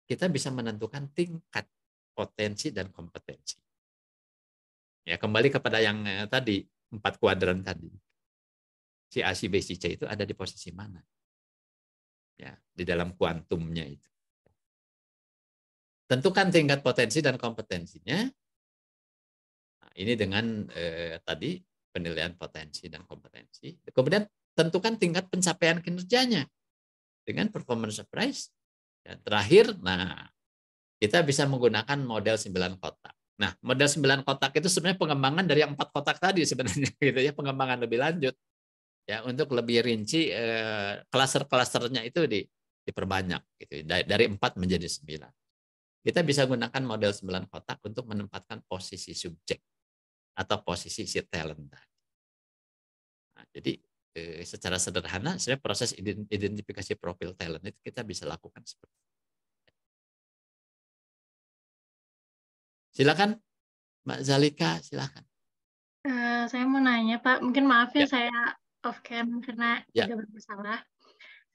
kita bisa menentukan tingkat potensi dan kompetensi. Ya, kembali kepada yang eh, tadi, empat kuadran tadi. Si A, si B, si C itu ada di posisi mana? Ya, di dalam kuantumnya itu. Tentukan tingkat potensi dan kompetensinya. Nah, ini dengan eh, tadi penilaian potensi dan kompetensi. Kemudian tentukan tingkat pencapaian kinerjanya dengan performance price. Dan ya, terakhir, nah kita bisa menggunakan model 9 kotak. Nah, model 9 kotak itu sebenarnya pengembangan dari yang 4 kotak tadi sebenarnya gitu ya, pengembangan lebih lanjut. Ya, untuk lebih rinci eh, klaster-klasternya itu di, diperbanyak gitu. Dari, dari 4 menjadi 9. Kita bisa gunakan model 9 kotak untuk menempatkan posisi subjek atau posisi si talent tadi. Nah, jadi eh, secara sederhana sebenarnya proses identifikasi profil talent itu kita bisa lakukan seperti itu. Silakan Mbak Zalika, silakan. Uh, saya mau nanya Pak, mungkin maaf ya, ya. saya off cam karena ya. tidak bermasalah.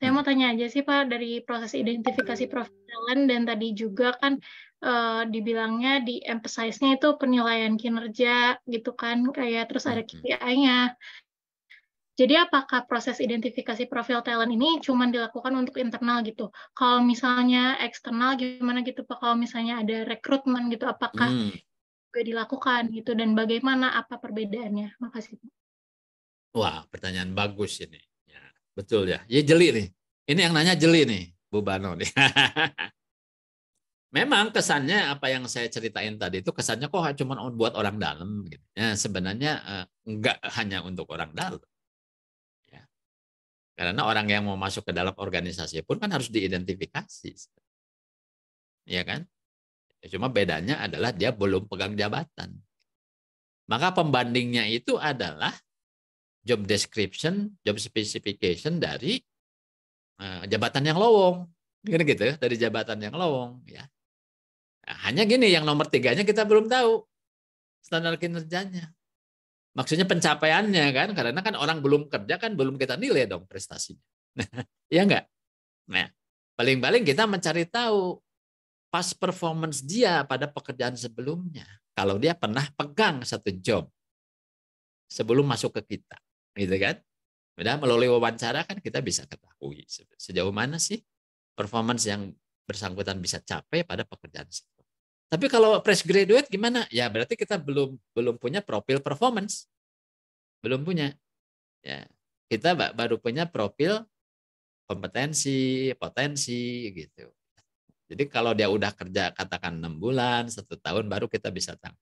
Saya mau tanya aja sih Pak dari proses identifikasi profil talent dan tadi juga kan e, dibilangnya di emphasize-nya itu penilaian kinerja gitu kan kayak terus ada KPI-nya. Jadi apakah proses identifikasi profil talent ini cuma dilakukan untuk internal gitu? Kalau misalnya eksternal gimana gitu Pak? Kalau misalnya ada rekrutmen gitu apakah hmm. juga dilakukan gitu dan bagaimana apa perbedaannya? Makasih. Wah, pertanyaan bagus ini. Betul ya. Ya jeli nih. Ini yang nanya jeli nih, Bu Bano nih. Memang kesannya apa yang saya ceritain tadi itu kesannya kok cuma buat orang dalam gitu. Ya, sebenarnya eh, enggak hanya untuk orang dalam. Ya. Karena orang yang mau masuk ke dalam organisasi pun kan harus diidentifikasi. Iya kan? ya kan? Cuma bedanya adalah dia belum pegang jabatan. Maka pembandingnya itu adalah job description, job specification dari uh, jabatan yang lowong, Gini kan gitu, dari jabatan yang lowong, ya. Nah, hanya gini, yang nomor tiganya kita belum tahu standar kinerjanya. Maksudnya pencapaiannya kan, karena kan orang belum kerja kan belum kita nilai dong prestasinya. ya enggak? Nah, paling-paling kita mencari tahu past performance dia pada pekerjaan sebelumnya. Kalau dia pernah pegang satu job sebelum masuk ke kita gitu kan? Padahal melalui wawancara kan kita bisa ketahui sejauh mana sih performance yang bersangkutan bisa capai pada pekerjaan situ. Tapi kalau fresh graduate gimana? Ya berarti kita belum belum punya profil performance. Belum punya. Ya, kita baru punya profil kompetensi, potensi gitu. Jadi kalau dia udah kerja katakan enam bulan, satu tahun baru kita bisa tahu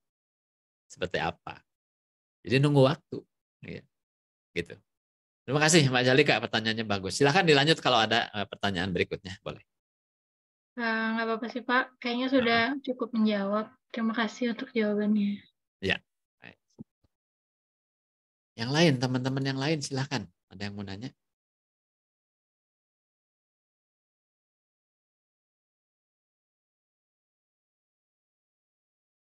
seperti apa. Jadi nunggu waktu. Gitu gitu. Terima kasih Mbak Jalika pertanyaannya bagus. Silahkan dilanjut kalau ada eh, pertanyaan berikutnya boleh. Eh, nggak apa-apa sih Pak, kayaknya sudah nah. cukup menjawab. Terima kasih untuk jawabannya. Ya. Yang lain, teman-teman yang lain silahkan. Ada yang mau nanya?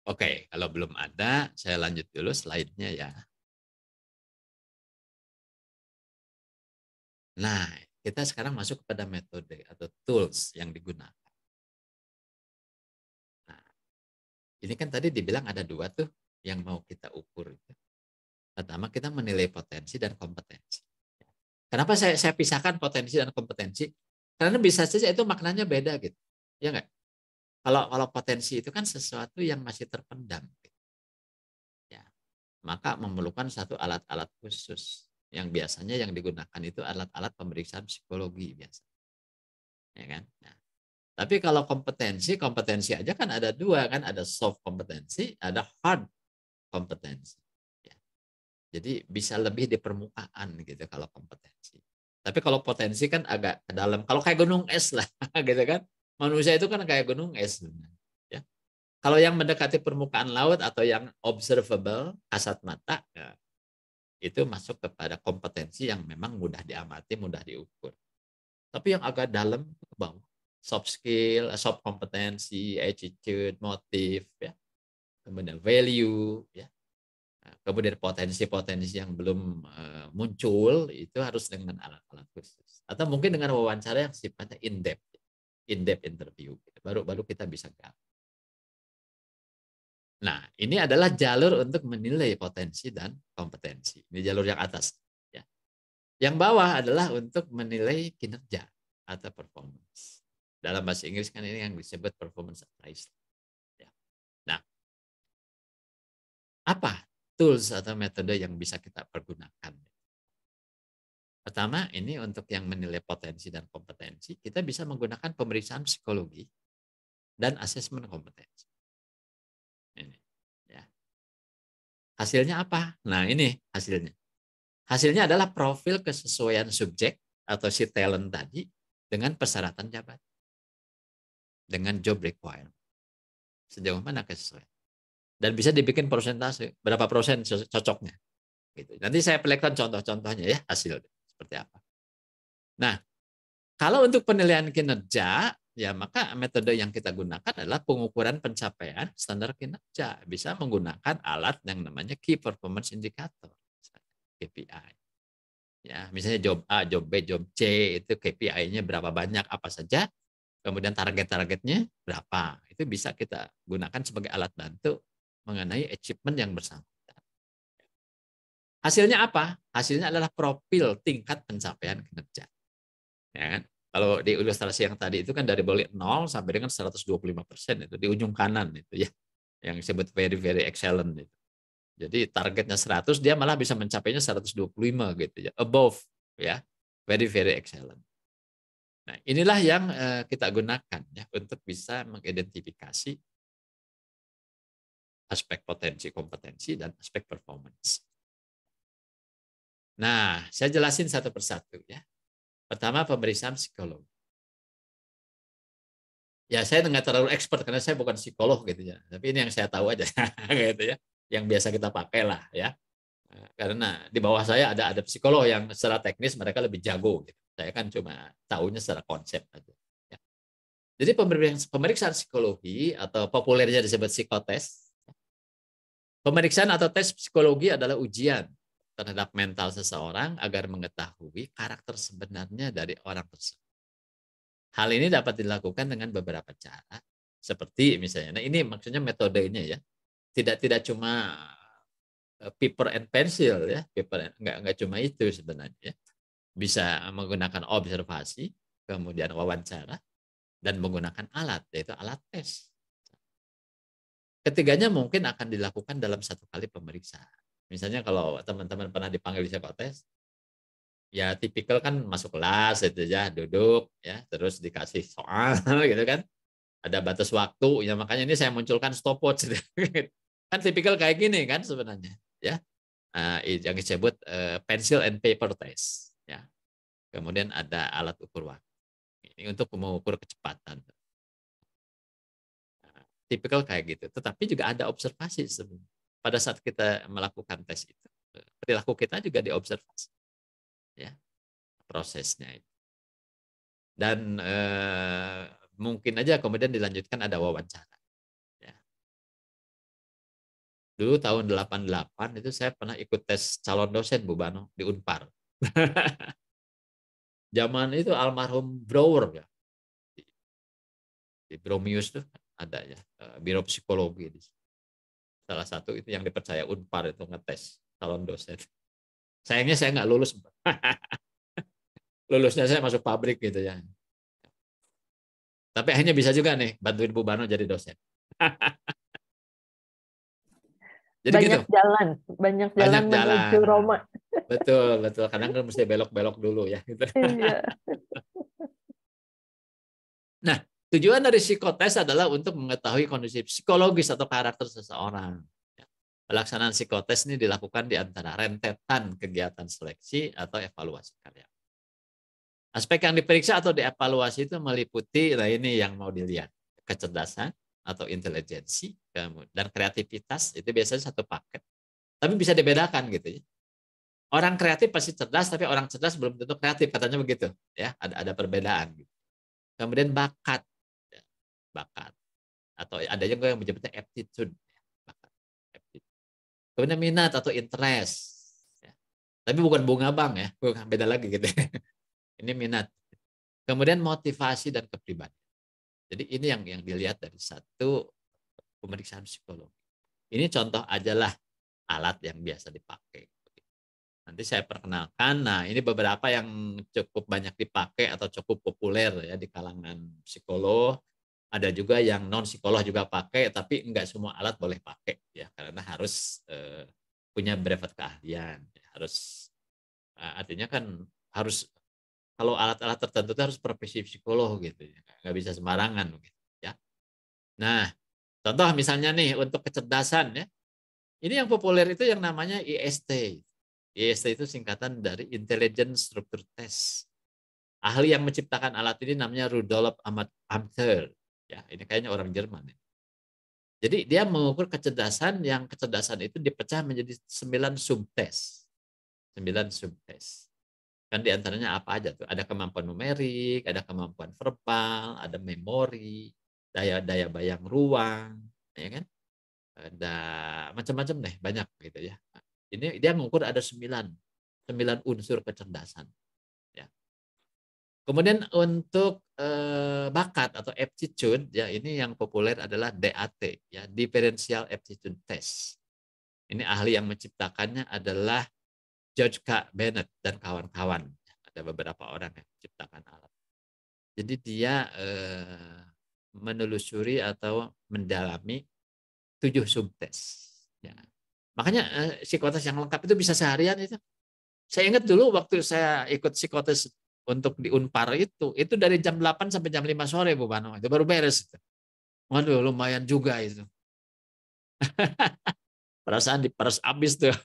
Oke, kalau belum ada, saya lanjut dulu slide-nya ya. Nah, kita sekarang masuk kepada metode atau tools yang digunakan. Nah, ini kan tadi dibilang ada dua tuh yang mau kita ukur. Pertama kita menilai potensi dan kompetensi. Kenapa saya, saya pisahkan potensi dan kompetensi? Karena bisa saja itu maknanya beda gitu. Ya enggak? Kalau kalau potensi itu kan sesuatu yang masih terpendam. Gitu. Ya. Maka memerlukan satu alat-alat khusus yang biasanya yang digunakan itu alat-alat pemeriksaan psikologi biasa. Ya kan? Nah, tapi kalau kompetensi, kompetensi aja kan ada dua kan, ada soft kompetensi, ada hard kompetensi. Ya. Jadi bisa lebih di permukaan gitu kalau kompetensi. Tapi kalau potensi kan agak ke dalam. Kalau kayak gunung es lah gitu kan. Manusia itu kan kayak gunung es. Ya. Kalau yang mendekati permukaan laut atau yang observable, kasat mata, ya, itu masuk kepada kompetensi yang memang mudah diamati, mudah diukur. Tapi yang agak dalam ke bawah, soft skill, soft kompetensi, attitude, motif, ya, kemudian value, ya, nah, kemudian potensi-potensi yang belum eh, muncul itu harus dengan alat-alat khusus atau mungkin dengan wawancara yang sifatnya in depth, in depth interview, baru baru kita bisa gap. Nah, ini adalah jalur untuk menilai potensi dan kompetensi. Ini jalur yang atas. Ya. Yang bawah adalah untuk menilai kinerja atau performance. Dalam bahasa Inggris kan ini yang disebut performance appraisal. Ya. Nah, apa tools atau metode yang bisa kita pergunakan? Pertama, ini untuk yang menilai potensi dan kompetensi, kita bisa menggunakan pemeriksaan psikologi dan asesmen kompetensi. Hasilnya apa? Nah, ini hasilnya. Hasilnya adalah profil kesesuaian subjek atau si talent tadi dengan persyaratan jabatan. Dengan job requirement. Sejauh mana kesesuaian. Dan bisa dibikin persentase, berapa persen cocoknya. Gitu. Nanti saya pilihkan contoh-contohnya ya hasilnya seperti apa. Nah, kalau untuk penilaian kinerja ya maka metode yang kita gunakan adalah pengukuran pencapaian standar kinerja. Bisa menggunakan alat yang namanya Key Performance Indicator, KPI. Ya, misalnya job A, job B, job C itu KPI-nya berapa banyak apa saja, kemudian target-targetnya berapa. Itu bisa kita gunakan sebagai alat bantu mengenai achievement yang bersangkutan. Hasilnya apa? Hasilnya adalah profil tingkat pencapaian kinerja. Ya kan? Kalau di ilustrasi yang tadi itu kan dari boleh 0 sampai dengan 125 persen itu di ujung kanan itu ya, yang disebut very very excellent itu. Jadi targetnya 100 dia malah bisa mencapainya 125 gitu ya, above ya, very very excellent. Nah, inilah yang eh, kita gunakan ya untuk bisa mengidentifikasi aspek potensi kompetensi dan aspek performance. Nah, saya jelasin satu persatu ya. Pertama pemeriksaan psikolog. Ya saya nggak terlalu expert karena saya bukan psikolog gitu ya. Tapi ini yang saya tahu aja gitu ya. Yang biasa kita pakai lah ya. Karena di bawah saya ada ada psikolog yang secara teknis mereka lebih jago. Gitu. Saya kan cuma tahunya secara konsep aja. Ya. Jadi pemeriksaan psikologi atau populernya disebut psikotes. Pemeriksaan atau tes psikologi adalah ujian terhadap mental seseorang agar mengetahui karakter sebenarnya dari orang tersebut. Hal ini dapat dilakukan dengan beberapa cara, seperti misalnya, nah ini maksudnya metodenya ya, tidak tidak cuma eh, paper and pencil ya, paper and, nggak nggak cuma itu sebenarnya, ya. bisa menggunakan observasi, kemudian wawancara, dan menggunakan alat yaitu alat tes. Ketiganya mungkin akan dilakukan dalam satu kali pemeriksaan misalnya kalau teman-teman pernah dipanggil di psikotes ya tipikal kan masuk kelas itu ya duduk ya terus dikasih soal gitu kan ada batas waktu ya makanya ini saya munculkan stopwatch kan tipikal kayak gini kan sebenarnya ya ah, yang disebut eh, pencil and paper test ya kemudian ada alat ukur waktu ini untuk mengukur kecepatan ah, tipikal kayak gitu tetapi juga ada observasi sebenarnya pada saat kita melakukan tes itu perilaku kita juga diobservasi ya prosesnya itu dan eh, mungkin aja kemudian dilanjutkan ada wawancara ya. dulu tahun 88 itu saya pernah ikut tes calon dosen Bu Bano di Unpar zaman itu almarhum Brower ya di Bromius tuh ada ya eh, biro psikologi di situ salah satu itu yang dipercaya Unpar itu ngetes calon dosen. Sayangnya saya nggak lulus. Lulusnya saya masuk pabrik gitu ya. Tapi akhirnya bisa juga nih bantuin Bu Bano jadi dosen. jadi banyak gitu. jalan, banyak jalan banyak jalan. menuju Roma. Betul, betul. Kadang kan mesti belok-belok dulu ya. Gitu. Iya. nah, Tujuan dari psikotes adalah untuk mengetahui kondisi psikologis atau karakter seseorang. Ya. Pelaksanaan psikotes ini dilakukan di antara rentetan kegiatan seleksi atau evaluasi karya. Aspek yang diperiksa atau dievaluasi itu meliputi, nah ini yang mau dilihat, kecerdasan atau intelijensi dan kreativitas itu biasanya satu paket. Tapi bisa dibedakan gitu ya. Orang kreatif pasti cerdas, tapi orang cerdas belum tentu kreatif katanya begitu. Ya, ada ada perbedaan. Gitu. Kemudian bakat bakat atau ada juga yang menyebutnya aptitude bakat aptitude. kemudian minat atau interest ya. tapi bukan bunga bang ya bunga beda lagi gitu ini minat kemudian motivasi dan kepribadian jadi ini yang yang dilihat dari satu pemeriksaan psikologi ini contoh ajalah alat yang biasa dipakai nanti saya perkenalkan. Nah, ini beberapa yang cukup banyak dipakai atau cukup populer ya di kalangan psikolog ada juga yang non psikolog juga pakai tapi enggak semua alat boleh pakai ya karena harus uh, punya brevet keahlian ya. harus eh, artinya kan harus kalau alat-alat tertentu harus profesi psikolog gitu ya nggak bisa sembarangan gitu ya nah contoh misalnya nih untuk kecerdasan ya ini yang populer itu yang namanya IST IST itu singkatan dari Intelligence Structure Test ahli yang menciptakan alat ini namanya Rudolf Ahmad Amter ya ini kayaknya orang Jerman ya. Jadi dia mengukur kecerdasan yang kecerdasan itu dipecah menjadi sembilan subtes. sembilan subtes. Kan diantaranya apa aja tuh? Ada kemampuan numerik, ada kemampuan verbal, ada memori, daya daya bayang ruang, ya kan? Ada macam-macam deh, banyak gitu ya. Ini dia mengukur ada sembilan sembilan unsur kecerdasan. Kemudian untuk eh, bakat atau aptitude ya ini yang populer adalah DAT ya differential aptitude test. Ini ahli yang menciptakannya adalah George K. Bennett dan kawan-kawan. Ada beberapa orang yang menciptakan alat. Jadi dia eh, menelusuri atau mendalami tujuh subtes. Ya. Makanya eh, psikotes yang lengkap itu bisa seharian itu. Saya ingat dulu waktu saya ikut psikotes untuk di Unpar itu itu dari jam 8 sampai jam 5 sore Bu Bano itu baru beres Waduh lumayan juga itu. Perasaan diperas habis tuh.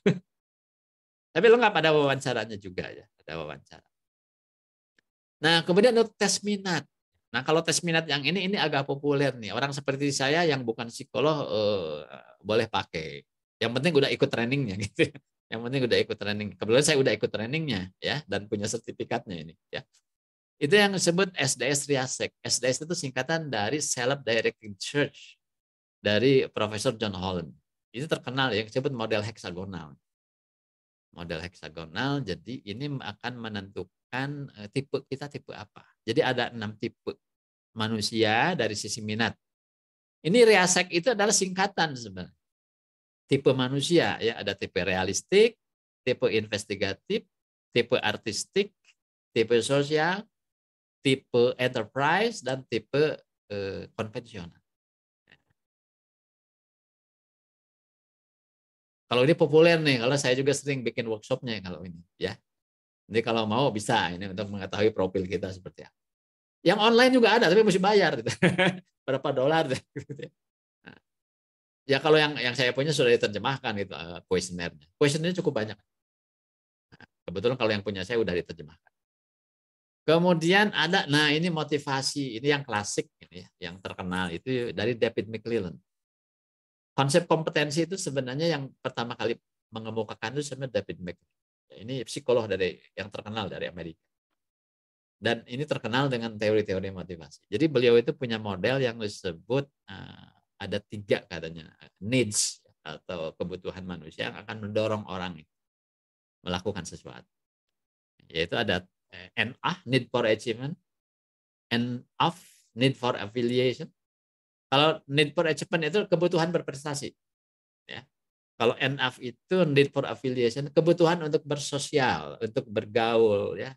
Tapi lo lengkap ada wawancaranya juga ya, ada wawancara. Nah, kemudian untuk tes minat. Nah, kalau tes minat yang ini ini agak populer nih. Orang seperti saya yang bukan psikolog eh, boleh pakai. Yang penting udah ikut trainingnya gitu. Ya. Yang penting udah ikut training. Kebetulan saya udah ikut trainingnya ya dan punya sertifikatnya ini ya. Itu yang disebut SDS Riasek. SDS itu singkatan dari Self Directing Church dari Profesor John Holland. Itu terkenal yang disebut model heksagonal. Model heksagonal jadi ini akan menentukan eh, tipe kita tipe apa. Jadi ada enam tipe manusia dari sisi minat. Ini Riasek itu adalah singkatan sebenarnya tipe manusia ya ada tipe realistik, tipe investigatif, tipe artistik, tipe sosial, tipe enterprise dan tipe eh, konvensional. Kalau ini populer nih, kalau saya juga sering bikin workshopnya kalau ini ya. Jadi kalau mau bisa ini untuk mengetahui profil kita seperti apa. Yang online juga ada tapi mesti bayar gitu. Berapa dolar gitu. Ya. Ya kalau yang yang saya punya sudah diterjemahkan itu eh, kuesionernya. Uh, kuesionernya cukup banyak. Nah, kebetulan kalau yang punya saya sudah diterjemahkan. Kemudian ada, nah ini motivasi, ini yang klasik, ini gitu ya, yang terkenal itu dari David McClellan. Konsep kompetensi itu sebenarnya yang pertama kali mengemukakan itu sebenarnya David McClellan. Ini psikolog dari yang terkenal dari Amerika. Dan ini terkenal dengan teori-teori motivasi. Jadi beliau itu punya model yang disebut eh, ada tiga katanya needs atau kebutuhan manusia yang akan mendorong orang melakukan sesuatu. Yaitu ada eh, N NA, need for achievement, N of need for affiliation. Kalau need for achievement itu kebutuhan berprestasi. Ya. Kalau N NF itu need for affiliation, kebutuhan untuk bersosial, untuk bergaul ya.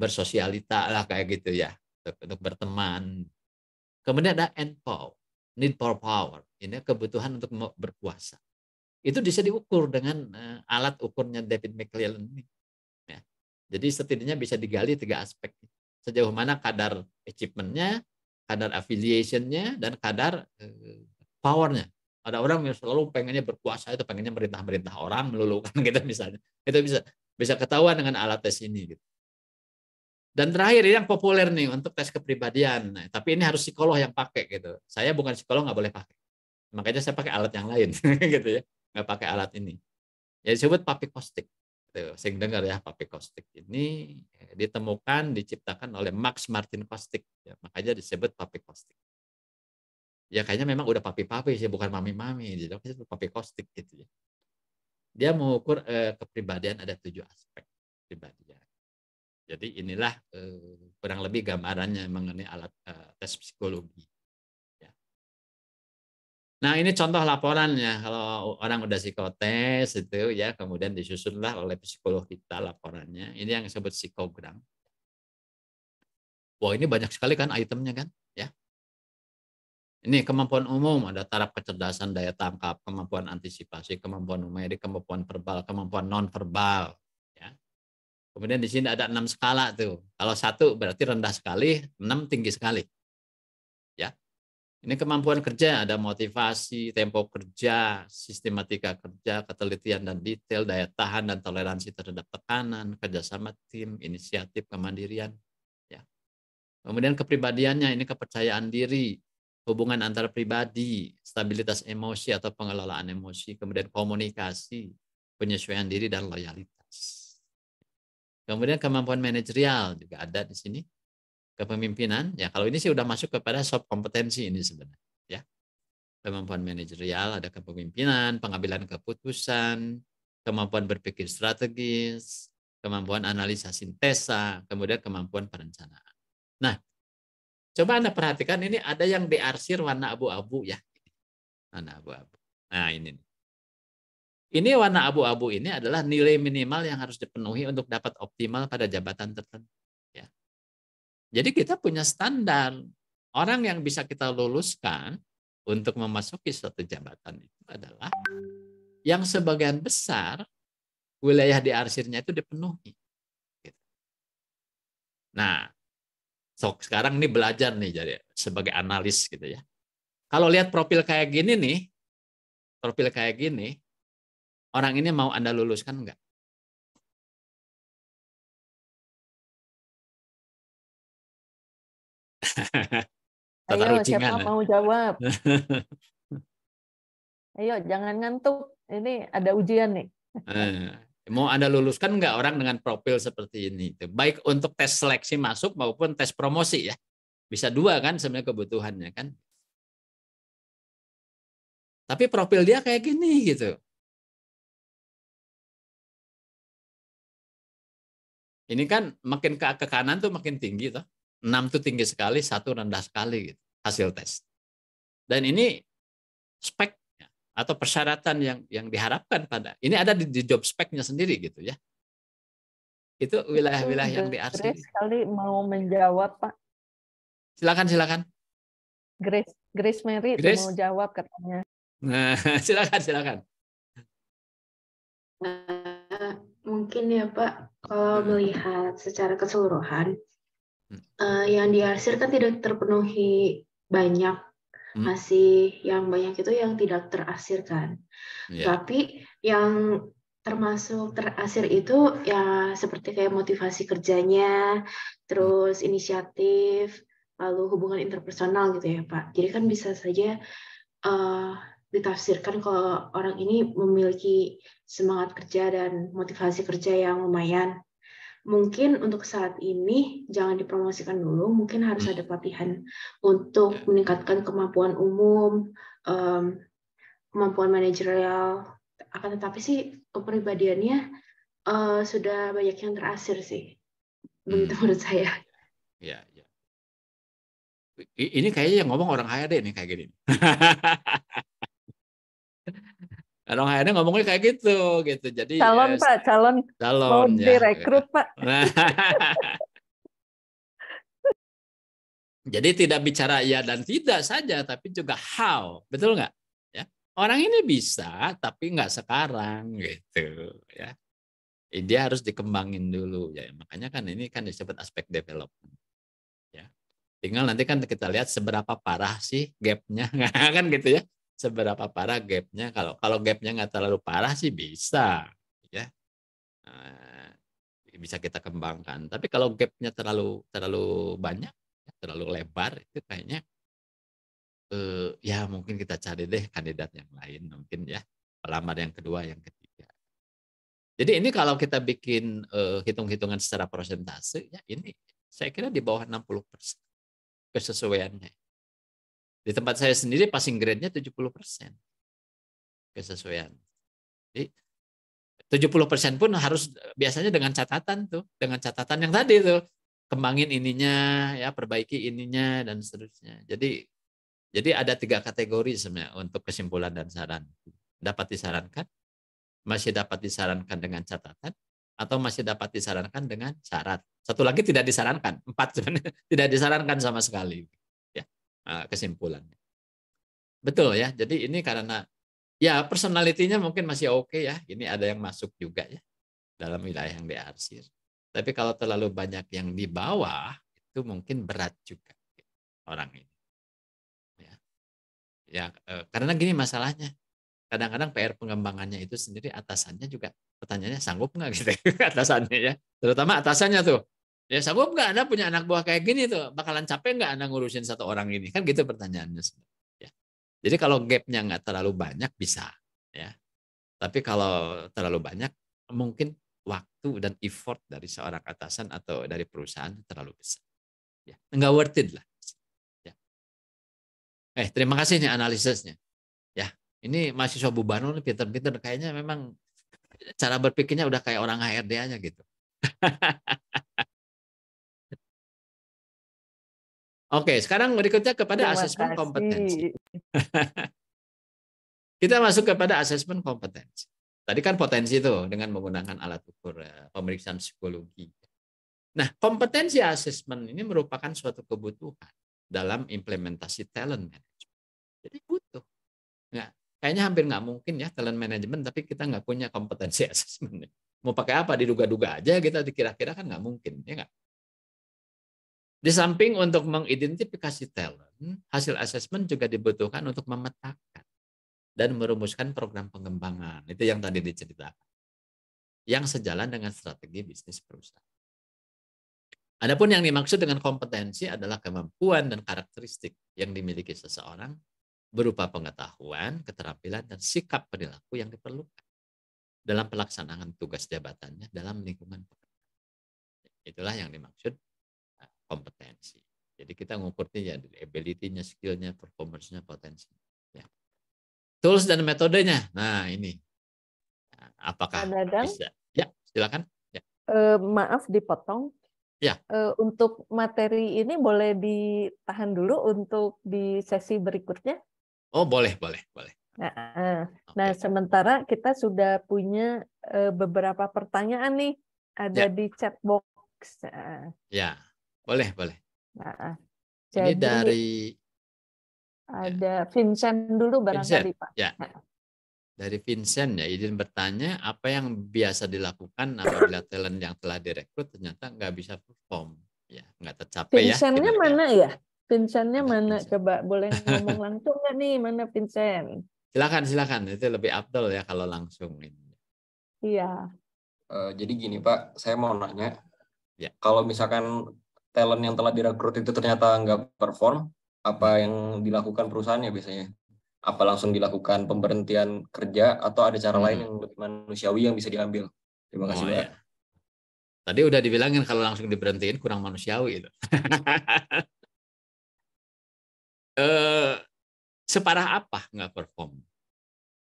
Bersosialita lah kayak gitu ya, untuk, untuk berteman. Kemudian ada NPOW, need for power, ini kebutuhan untuk berkuasa. Itu bisa diukur dengan eh, alat ukurnya David McClellan ini. Ya. Jadi setidaknya bisa digali tiga aspek. Sejauh mana kadar achievementnya, kadar affiliationnya, dan kadar eh, power-nya. Ada orang yang selalu pengennya berkuasa itu pengennya merintah-merintah orang melulukan gitu misalnya. Itu bisa bisa ketahuan dengan alat tes ini gitu. Dan terakhir ini yang populer nih untuk tes kepribadian. Nah, tapi ini harus psikolog yang pakai gitu. Saya bukan psikolog nggak boleh pakai. Makanya saya pakai alat yang lain gitu ya. Nggak pakai alat ini. Ya disebut papi kostik. Gitu. dengar ya papi kostik ini eh, ditemukan diciptakan oleh Max Martin Kostik. Ya, makanya disebut papi kostik. Ya kayaknya memang udah papi-papi sih bukan mami-mami. Jadi itu papi kostik gitu ya. Dia mengukur eh, kepribadian ada tujuh aspek pribadi jadi inilah eh, kurang lebih gambarannya mengenai alat eh, tes psikologi. Ya. Nah ini contoh laporannya kalau orang udah psikotes itu ya kemudian disusunlah oleh psikolog kita laporannya. Ini yang disebut psikogram. Wah ini banyak sekali kan itemnya kan ya. Ini kemampuan umum, ada taraf kecerdasan, daya tangkap, kemampuan antisipasi, kemampuan numerik, kemampuan verbal, kemampuan non verbal. Kemudian di sini ada enam skala tuh. Kalau satu berarti rendah sekali, enam tinggi sekali. Ya, ini kemampuan kerja ada motivasi, tempo kerja, sistematika kerja, ketelitian dan detail, daya tahan dan toleransi terhadap tekanan, kerjasama tim, inisiatif, kemandirian. Ya. Kemudian kepribadiannya ini kepercayaan diri, hubungan antar pribadi, stabilitas emosi atau pengelolaan emosi, kemudian komunikasi, penyesuaian diri dan loyalitas. Kemudian kemampuan manajerial juga ada di sini. Kepemimpinan, ya kalau ini sih udah masuk kepada soft kompetensi ini sebenarnya, ya. Kemampuan manajerial, ada kepemimpinan, pengambilan keputusan, kemampuan berpikir strategis, kemampuan analisa sintesa, kemudian kemampuan perencanaan. Nah, coba Anda perhatikan ini ada yang diarsir warna abu-abu ya. Warna abu-abu. Nah, ini nih. Ini warna abu-abu ini adalah nilai minimal yang harus dipenuhi untuk dapat optimal pada jabatan tertentu. Ya. Jadi kita punya standar orang yang bisa kita luluskan untuk memasuki suatu jabatan itu adalah yang sebagian besar wilayah di arsirnya itu dipenuhi. Gitu. Nah, so sekarang ini belajar nih jadi sebagai analis gitu ya. Kalau lihat profil kayak gini nih, profil kayak gini, orang ini mau Anda luluskan enggak? Ayo, siapa mau jawab? Ayo, jangan ngantuk. Ini ada ujian nih. Eh, mau Anda luluskan enggak orang dengan profil seperti ini? Baik untuk tes seleksi masuk maupun tes promosi ya. Bisa dua kan sebenarnya kebutuhannya kan. Tapi profil dia kayak gini gitu. Ini kan makin ke, ke kanan tuh makin tinggi tuh, 6 tuh tinggi sekali, satu rendah sekali gitu hasil tes. Dan ini spek atau persyaratan yang yang diharapkan pada ini ada di, di job speknya sendiri gitu ya itu wilayah-wilayah yang di Grace sekali mau menjawab Pak silakan silakan Grace Grace Mary Grace? mau jawab katanya nah silakan silakan nah, Mungkin ya Pak, kalau hmm. melihat secara keseluruhan, hmm. uh, yang dihasilkan tidak terpenuhi banyak, hmm. masih yang banyak itu yang tidak terasirkan. Yeah. Tapi yang termasuk terasir itu ya seperti kayak motivasi kerjanya, terus hmm. inisiatif, lalu hubungan interpersonal gitu ya Pak. Jadi kan bisa saja uh, ditafsirkan kalau orang ini memiliki semangat kerja dan motivasi kerja yang lumayan. Mungkin untuk saat ini jangan dipromosikan dulu, mungkin harus hmm. ada pelatihan untuk ya. meningkatkan kemampuan umum, kemampuan manajerial. Akan tetapi sih kepribadiannya eh, sudah banyak yang terasir sih, hmm. begitu menurut saya. Ya, ya. Ini kayaknya yang ngomong orang HRD nih kayak gini. Orang lainnya ngomongnya kayak gitu gitu. Jadi calon yes. Pak, calon, calon mau ya. direkrut Pak. Jadi tidak bicara ya dan tidak saja, tapi juga how, betul nggak? Ya, orang ini bisa, tapi nggak sekarang gitu ya. Dia harus dikembangin dulu ya. Makanya kan ini kan disebut aspek development. Ya, tinggal nanti kan kita lihat seberapa parah sih gapnya, kan gitu ya seberapa parah gapnya kalau kalau gapnya nggak terlalu parah sih bisa ya nah, bisa kita kembangkan tapi kalau gapnya terlalu terlalu banyak terlalu lebar itu kayaknya eh, ya mungkin kita cari deh kandidat yang lain mungkin ya pelamar yang kedua yang ketiga jadi ini kalau kita bikin eh, hitung-hitungan secara persentase ya ini saya kira di bawah 60 persen kesesuaiannya di tempat saya sendiri passing grade-nya 70% kesesuaian. Jadi 70% pun harus biasanya dengan catatan tuh, dengan catatan yang tadi tuh, kembangin ininya ya, perbaiki ininya dan seterusnya. Jadi jadi ada tiga kategori sebenarnya untuk kesimpulan dan saran. Dapat disarankan, masih dapat disarankan dengan catatan, atau masih dapat disarankan dengan syarat. Satu lagi tidak disarankan, empat sebenarnya tidak disarankan sama sekali. Ah, kesimpulannya. Betul ya. Jadi ini karena ya personalitinya mungkin masih oke okay ya. Ini ada yang masuk juga ya dalam wilayah yang diarsir. Tapi kalau terlalu banyak yang di bawah itu mungkin berat juga orang ini. Ya, ya eh, karena gini masalahnya. Kadang-kadang PR pengembangannya itu sendiri atasannya juga pertanyaannya sanggup nggak gitu atasannya ya. Terutama atasannya tuh Ya sanggup nggak Anda punya anak buah kayak gini tuh? Bakalan capek nggak Anda ngurusin satu orang ini? Kan gitu pertanyaannya. Ya. Jadi kalau gapnya nggak terlalu banyak bisa. ya. Tapi kalau terlalu banyak mungkin waktu dan effort dari seorang atasan atau dari perusahaan terlalu besar. Ya, Nggak worth it lah. Ya. Eh, terima kasih nih analisisnya. Ya, ini mahasiswa Bubano nih pinter-pinter kayaknya memang cara berpikirnya udah kayak orang HRD aja gitu. Oke, sekarang berikutnya kepada asesmen kompetensi. Kita masuk kepada asesmen kompetensi. Tadi kan potensi itu dengan menggunakan alat ukur eh, pemeriksaan psikologi. Nah, kompetensi asesmen ini merupakan suatu kebutuhan dalam implementasi talent management. Jadi butuh. Nah, kayaknya hampir nggak mungkin ya talent management tapi kita nggak punya kompetensi asesmen. Mau pakai apa diduga-duga aja kita dikira-kira kan nggak mungkin, ya nggak? Di samping untuk mengidentifikasi talent, hasil asesmen juga dibutuhkan untuk memetakan dan merumuskan program pengembangan. Itu yang tadi diceritakan. Yang sejalan dengan strategi bisnis perusahaan. Adapun yang dimaksud dengan kompetensi adalah kemampuan dan karakteristik yang dimiliki seseorang berupa pengetahuan, keterampilan, dan sikap perilaku yang diperlukan dalam pelaksanaan tugas jabatannya dalam lingkungan pekerjaan. Itulah yang dimaksud kompetensi. Jadi kita ngukurnya ya ability-nya, skill-nya, performance-nya, potensi. Ya. Tools dan metodenya. Nah, ini. Nah, apakah Dadang, bisa? Ya, silakan. Ya. Eh, maaf dipotong. Ya. Eh, untuk materi ini boleh ditahan dulu untuk di sesi berikutnya? Oh, boleh, boleh, boleh. Nah, nah sementara kita sudah punya eh, beberapa pertanyaan nih ada ya. di chat box. Ya. Boleh, boleh. Nah, jadi Ini dari ya. ada ya. Vincent dulu barangkali Vincent, Pak. Ya. Dari Vincent ya izin bertanya apa yang biasa dilakukan apabila talent yang telah direkrut ternyata nggak bisa perform ya nggak tercapai Vincentnya ya. Vincentnya gitu ya. mana ya? Vincentnya mana coba boleh ngomong langsung nggak nih mana Vincent? Silakan silakan itu lebih abdul ya kalau langsung ini. Iya. Uh, jadi gini Pak, saya mau nanya. Ya. Kalau misalkan talent yang telah direkrut itu ternyata nggak perform, apa yang dilakukan perusahaannya biasanya? Apa langsung dilakukan pemberhentian kerja atau ada cara hmm. lain yang lebih manusiawi yang bisa diambil? Terima kasih oh, iya. Tadi udah dibilangin kalau langsung diberhentiin kurang manusiawi itu. eh, separah apa nggak perform?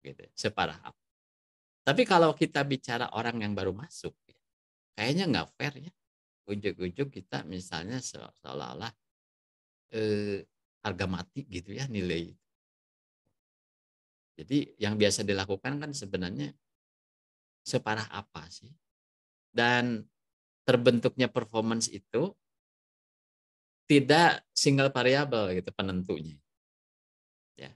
Gitu, ya, separah apa? Tapi kalau kita bicara orang yang baru masuk, kayaknya nggak fair ya ujuk-ujuk kita misalnya seolah-olah eh, harga mati gitu ya nilai. Jadi yang biasa dilakukan kan sebenarnya separah apa sih? Dan terbentuknya performance itu tidak single variable gitu penentunya. Ya.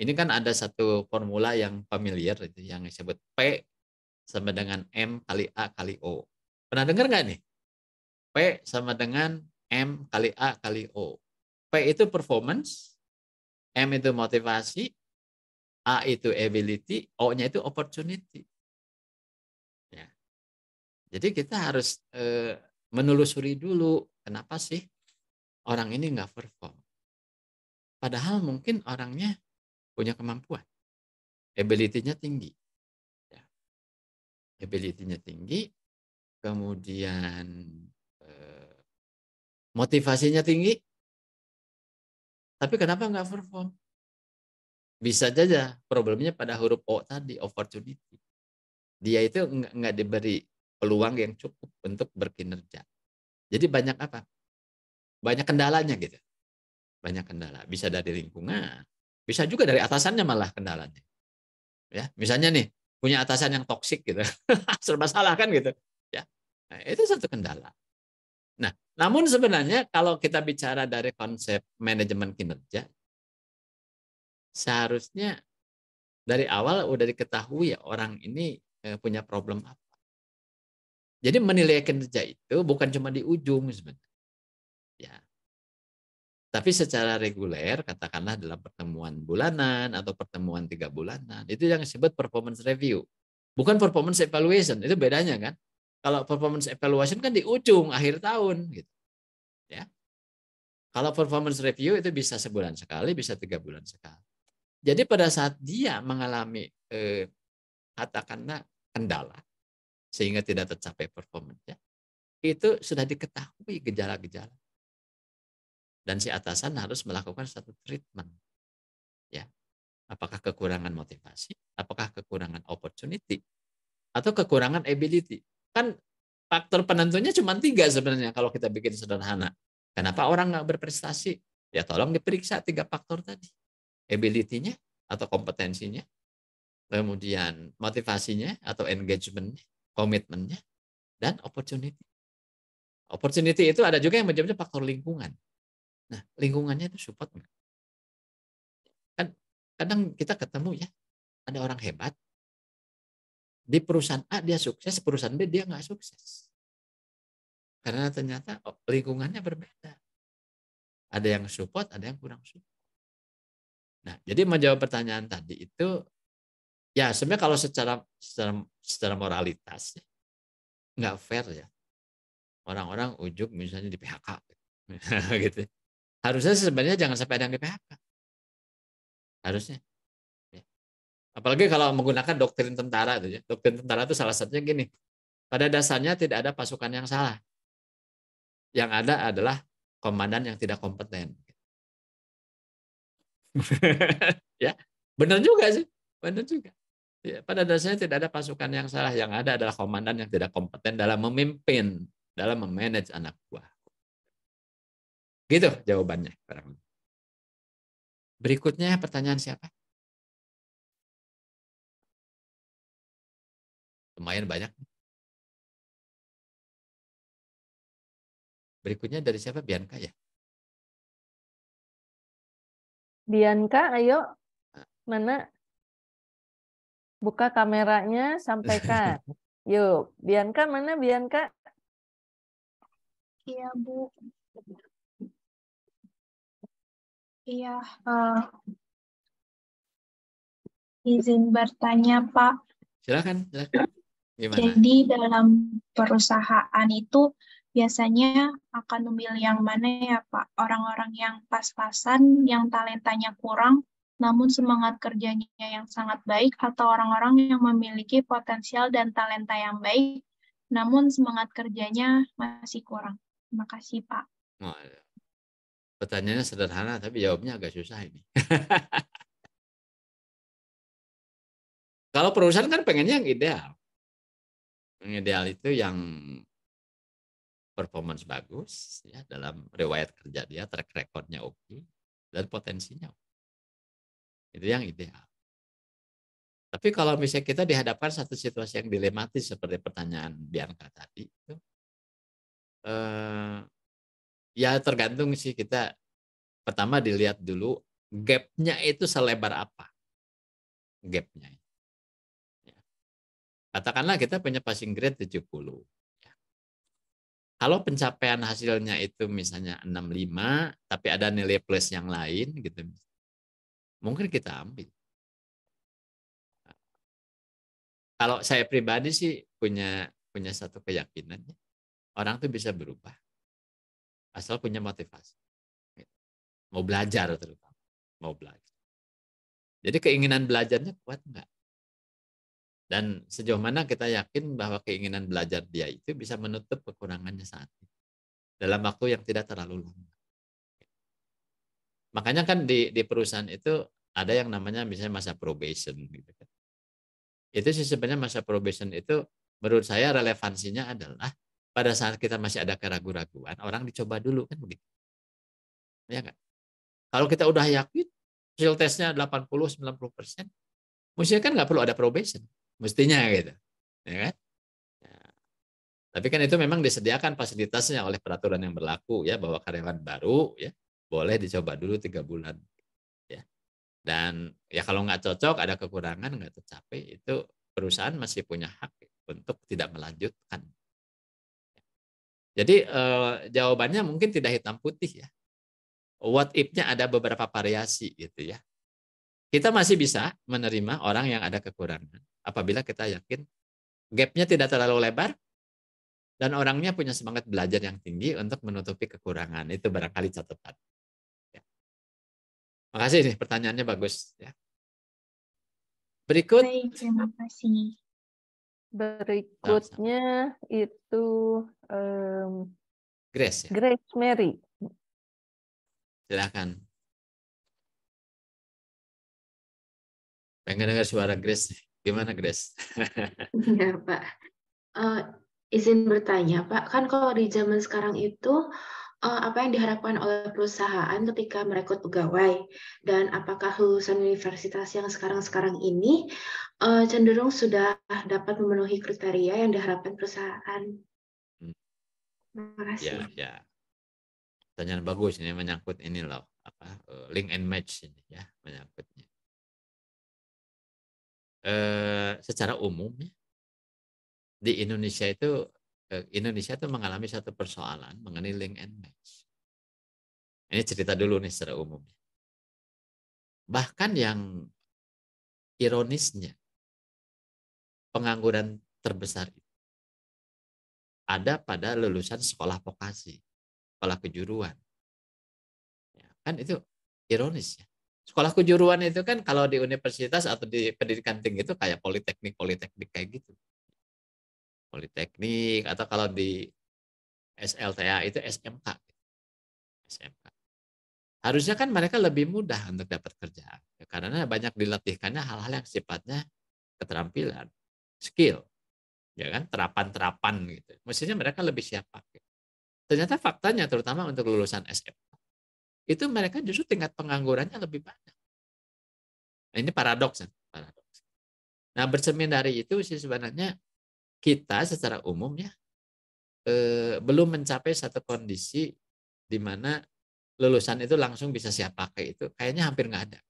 Ini kan ada satu formula yang familiar itu yang disebut P sama dengan M kali A kali O. Pernah dengar nggak nih? P sama dengan M kali A kali O. P itu performance, M itu motivasi, A itu ability, O-nya itu opportunity. Ya. Jadi kita harus e, menelusuri dulu kenapa sih orang ini nggak perform. Padahal mungkin orangnya punya kemampuan. Ability-nya tinggi. Ya. Ability-nya tinggi, kemudian motivasinya tinggi, tapi kenapa nggak perform? Bisa saja problemnya pada huruf O tadi, opportunity. Dia itu nggak diberi peluang yang cukup untuk berkinerja. Jadi banyak apa? Banyak kendalanya gitu. Banyak kendala. Bisa dari lingkungan, bisa juga dari atasannya malah kendalanya. Ya, misalnya nih, punya atasan yang toksik gitu. Serba salah kan gitu. Ya. Nah, itu satu kendala. Nah, namun sebenarnya kalau kita bicara dari konsep manajemen kinerja, seharusnya dari awal udah diketahui ya orang ini eh, punya problem apa. Jadi menilai kinerja itu bukan cuma di ujung sebenarnya. Ya. Tapi secara reguler, katakanlah dalam pertemuan bulanan atau pertemuan tiga bulanan, itu yang disebut performance review. Bukan performance evaluation, itu bedanya kan. Kalau performance evaluation kan di ujung akhir tahun gitu. Ya. Kalau performance review itu bisa sebulan sekali, bisa tiga bulan sekali. Jadi pada saat dia mengalami eh, katakanlah kendala sehingga tidak tercapai performanya, itu sudah diketahui gejala-gejala. Dan si atasan harus melakukan satu treatment. Ya. Apakah kekurangan motivasi, apakah kekurangan opportunity, atau kekurangan ability. Kan faktor penentunya cuma tiga sebenarnya kalau kita bikin sederhana. Kenapa orang nggak berprestasi? Ya tolong diperiksa tiga faktor tadi. Ability-nya atau kompetensinya, kemudian motivasinya atau engagement, komitmennya, dan opportunity. Opportunity itu ada juga yang menyebutnya faktor lingkungan. Nah, lingkungannya itu support nggak? Kan kadang kita ketemu ya, ada orang hebat, di perusahaan A dia sukses, perusahaan B dia nggak sukses. Karena ternyata oh, lingkungannya berbeda. Ada yang support, ada yang kurang support. Nah, jadi menjawab pertanyaan tadi itu, ya sebenarnya kalau secara secara, secara moralitas nggak fair ya. Orang-orang ujuk misalnya di PHK gitu. Harusnya sebenarnya jangan sampai ada yang di PHK. Harusnya Apalagi kalau menggunakan doktrin tentara itu ya. Doktrin tentara itu salah satunya gini. Pada dasarnya tidak ada pasukan yang salah. Yang ada adalah komandan yang tidak kompeten. ya, benar juga sih. Benar juga. Ya, pada dasarnya tidak ada pasukan yang salah, yang ada adalah komandan yang tidak kompeten dalam memimpin, dalam memanage anak buah. Gitu jawabannya. Berikutnya pertanyaan siapa? Lumayan banyak. Berikutnya dari siapa? Bianca ya? Bianca, ayo. Ah. Mana? Buka kameranya, sampaikan. Yuk, Bianca mana Bianca? Iya, Bu. Iya, uh, izin bertanya, Pak. Silakan, silakan. Gimana? Jadi dalam perusahaan itu biasanya akan memilih yang mana ya Pak? Orang-orang yang pas-pasan, yang talentanya kurang, namun semangat kerjanya yang sangat baik, atau orang-orang yang memiliki potensial dan talenta yang baik, namun semangat kerjanya masih kurang. Terima kasih Pak. pertanyaannya sederhana, tapi jawabnya agak susah ini. Kalau perusahaan kan pengennya yang ideal yang ideal itu yang performance bagus ya dalam riwayat kerja dia track recordnya oke okay, dan potensinya Okay. itu yang ideal tapi kalau misalnya kita dihadapkan satu situasi yang dilematis seperti pertanyaan Bianca tadi itu eh, ya tergantung sih kita pertama dilihat dulu gapnya itu selebar apa gapnya Katakanlah kita punya passing grade 70. Kalau pencapaian hasilnya itu misalnya 65, tapi ada nilai plus yang lain, gitu, mungkin kita ambil. Kalau saya pribadi sih punya punya satu keyakinan, orang tuh bisa berubah asal punya motivasi. Mau belajar terutama, mau belajar. Jadi keinginan belajarnya kuat nggak? Dan sejauh mana kita yakin bahwa keinginan belajar dia itu bisa menutup kekurangannya saat ini. Dalam waktu yang tidak terlalu lama. Makanya kan di, di perusahaan itu ada yang namanya misalnya masa probation. Gitu kan. Itu sih sebenarnya masa probation itu menurut saya relevansinya adalah pada saat kita masih ada keraguan-raguan, orang dicoba dulu kan begitu. Ya kan? Kalau kita udah yakin, hasil tesnya 80-90 persen, mestinya kan nggak perlu ada probation mestinya gitu ya kan ya. tapi kan itu memang disediakan fasilitasnya oleh peraturan yang berlaku ya bahwa karyawan baru ya boleh dicoba dulu tiga bulan ya dan ya kalau nggak cocok ada kekurangan nggak tercapai itu perusahaan masih punya hak untuk tidak melanjutkan. Jadi eh, jawabannya mungkin tidak hitam putih ya. What if-nya ada beberapa variasi gitu ya. Kita masih bisa menerima orang yang ada kekurangan apabila kita yakin gapnya tidak terlalu lebar dan orangnya punya semangat belajar yang tinggi untuk menutupi kekurangan. Itu barangkali catatan. Ya. Makasih nih pertanyaannya bagus. Ya. Berikut. Baik, terima kasih. Berikutnya itu um, Grace. Ya? Grace Mary. Silakan. Pengen dengar suara Grace Gimana, Grace? Iya, Pak. Uh, izin bertanya, Pak. Kan kalau di zaman sekarang itu, uh, apa yang diharapkan oleh perusahaan ketika merekrut pegawai dan apakah lulusan universitas yang sekarang-sekarang ini uh, cenderung sudah dapat memenuhi kriteria yang diharapkan perusahaan? Hmm. Terima kasih. Ya, ya. Pertanyaan bagus ini menyangkut ini loh apa link and match ini ya menyangkutnya eh, secara umum ya, di Indonesia itu eh, Indonesia itu mengalami satu persoalan mengenai link and match. Ini cerita dulu nih secara umum. Bahkan yang ironisnya pengangguran terbesar itu ada pada lulusan sekolah vokasi, sekolah kejuruan. Ya, kan itu ironis ya sekolah kejuruan itu kan kalau di universitas atau di pendidikan tinggi itu kayak politeknik politeknik kayak gitu politeknik atau kalau di SLTA itu SMK SMK harusnya kan mereka lebih mudah untuk dapat kerja ya, karena banyak dilatihkannya hal-hal yang sifatnya keterampilan skill ya kan terapan-terapan gitu mestinya mereka lebih siap pakai ternyata faktanya terutama untuk lulusan SMK itu mereka justru tingkat penganggurannya lebih banyak. Nah, ini paradoks, ya, paradoks. Nah, bercermin dari itu sih sebenarnya kita secara umum ya eh, belum mencapai satu kondisi di mana lulusan itu langsung bisa siap pakai itu kayaknya hampir nggak ada,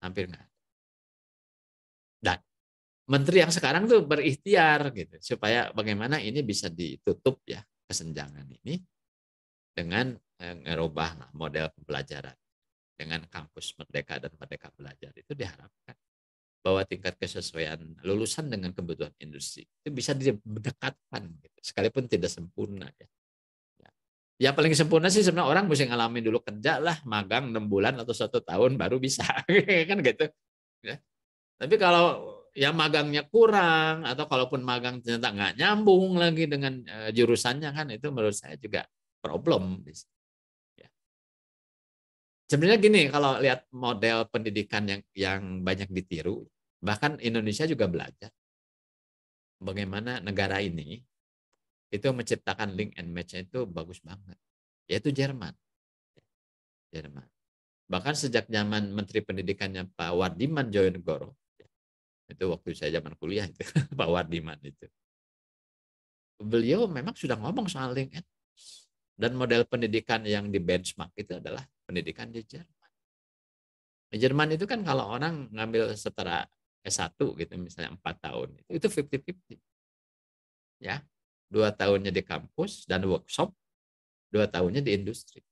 hampir nggak ada. Dan menteri yang sekarang tuh berikhtiar gitu supaya bagaimana ini bisa ditutup ya kesenjangan ini dengan ngerubah model pembelajaran dengan kampus merdeka dan merdeka belajar itu diharapkan bahwa tingkat kesesuaian lulusan dengan kebutuhan industri itu bisa didekatkan gitu. sekalipun tidak sempurna ya. ya. Yang paling sempurna sih sebenarnya orang mesti ngalamin dulu kerja lah magang enam bulan atau satu tahun baru bisa kan gitu. Ya. Tapi kalau ya magangnya kurang atau kalaupun magang ternyata nggak nyambung lagi dengan eh, jurusannya kan itu menurut saya juga problem. Sebenarnya gini, kalau lihat model pendidikan yang yang banyak ditiru, bahkan Indonesia juga belajar bagaimana negara ini itu menciptakan link and match itu bagus banget. Yaitu Jerman. Jerman. Bahkan sejak zaman Menteri Pendidikannya Pak Wardiman Joyonegoro, itu waktu saya zaman kuliah itu Pak Wardiman itu. Beliau memang sudah ngomong soal link and dan model pendidikan yang di benchmark itu adalah pendidikan di Jerman. Di Jerman itu kan kalau orang ngambil setara S1 gitu misalnya 4 tahun, itu itu 50-50. Ya. Dua tahunnya di kampus dan workshop, dua tahunnya di industri.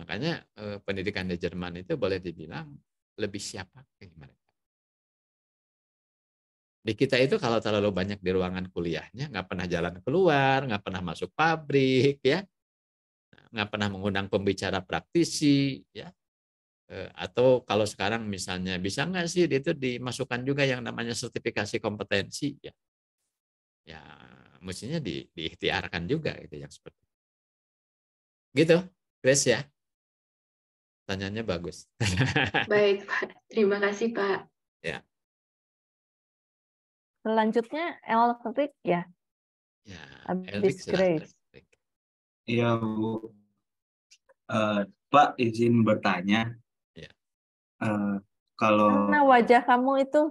Makanya eh, pendidikan di Jerman itu boleh dibilang lebih siap pakai mereka. Di kita itu kalau terlalu banyak di ruangan kuliahnya, nggak pernah jalan keluar, nggak pernah masuk pabrik, ya nggak pernah mengundang pembicara praktisi ya eh, atau kalau sekarang misalnya bisa nggak sih itu dimasukkan juga yang namanya sertifikasi kompetensi ya ya mestinya di, diikhtiarkan juga itu yang seperti gitu Grace ya tanyanya bagus baik Pak terima kasih Pak ya selanjutnya El ya ya Abis Grace iya Bu Uh, Pak izin bertanya. Uh, kalau Karena wajah kamu itu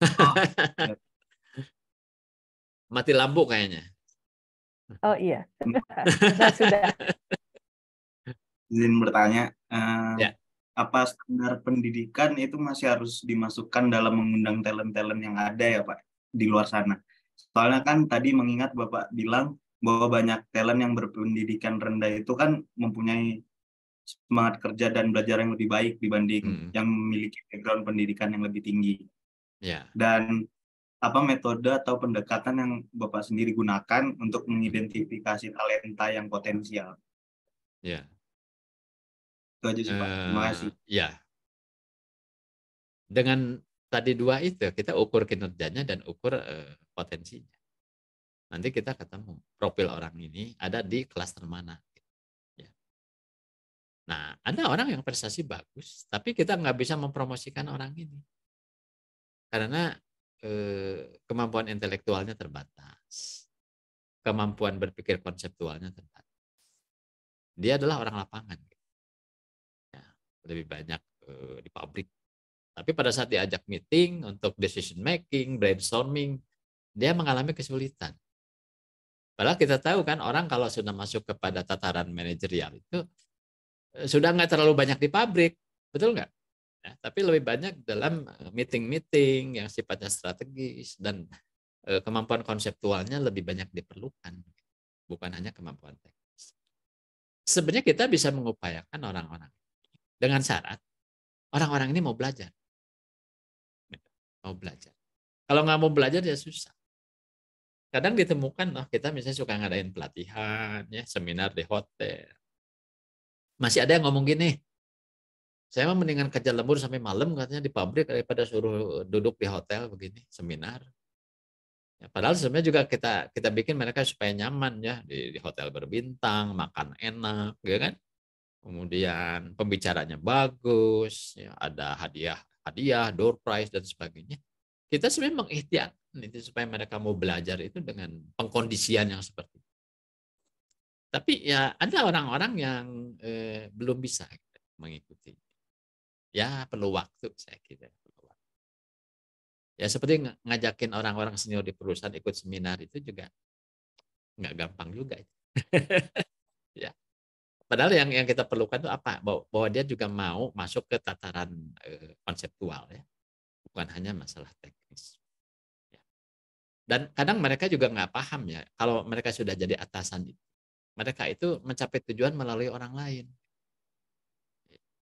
oh, iya. mati lampu kayaknya. Oh iya. Hmm. Nah, sudah Izin bertanya. Uh, ya. Apa standar pendidikan itu masih harus dimasukkan dalam mengundang talent-talent yang ada ya Pak di luar sana? Soalnya kan tadi mengingat Bapak bilang bahwa banyak talent yang berpendidikan rendah itu kan mempunyai semangat kerja dan belajar yang lebih baik dibanding hmm. yang memiliki background pendidikan yang lebih tinggi. Yeah. Dan apa metode atau pendekatan yang Bapak sendiri gunakan untuk mengidentifikasi talenta yang potensial? Ya. Itu aja sih, Pak. Terima eh, kasih. Uh, ya. Dengan tadi dua itu, kita ukur kinerjanya dan ukur uh, potensinya nanti kita ketemu profil orang ini ada di klaster mana. Ya. Nah, ada orang yang prestasi bagus, tapi kita nggak bisa mempromosikan orang ini karena eh, kemampuan intelektualnya terbatas, kemampuan berpikir konseptualnya terbatas. Dia adalah orang lapangan, ya, lebih banyak eh, di pabrik. Tapi pada saat diajak meeting untuk decision making, brainstorming, dia mengalami kesulitan Padahal kita tahu kan orang kalau sudah masuk kepada tataran manajerial itu eh, sudah nggak terlalu banyak di pabrik, betul nggak? Ya, tapi lebih banyak dalam eh, meeting-meeting yang sifatnya strategis dan eh, kemampuan konseptualnya lebih banyak diperlukan, bukan hanya kemampuan teknis. Sebenarnya kita bisa mengupayakan orang-orang dengan syarat orang-orang ini mau belajar, mau belajar. Kalau nggak mau belajar ya susah kadang ditemukan oh kita misalnya suka ngadain pelatihan ya seminar di hotel masih ada yang ngomong gini saya mah mendingan kerja lembur sampai malam katanya di pabrik daripada suruh duduk di hotel begini seminar ya, padahal sebenarnya juga kita kita bikin mereka supaya nyaman ya di, di hotel berbintang makan enak gitu kan kemudian pembicaranya bagus ya, ada hadiah hadiah door prize dan sebagainya kita sebenarnya mengikhtiar itu supaya mereka mau belajar itu dengan pengkondisian yang seperti itu. Tapi ya ada orang-orang yang eh, belum bisa gitu mengikuti. Ya perlu waktu saya kira. Perlu waktu. Ya seperti ngajakin orang-orang senior di perusahaan ikut seminar itu juga nggak gampang juga. ya. Padahal yang yang kita perlukan itu apa? Bahwa, bahwa dia juga mau masuk ke tataran eh, konseptual ya bukan hanya masalah teknis. Ya. Dan kadang mereka juga nggak paham ya, kalau mereka sudah jadi atasan, mereka itu mencapai tujuan melalui orang lain.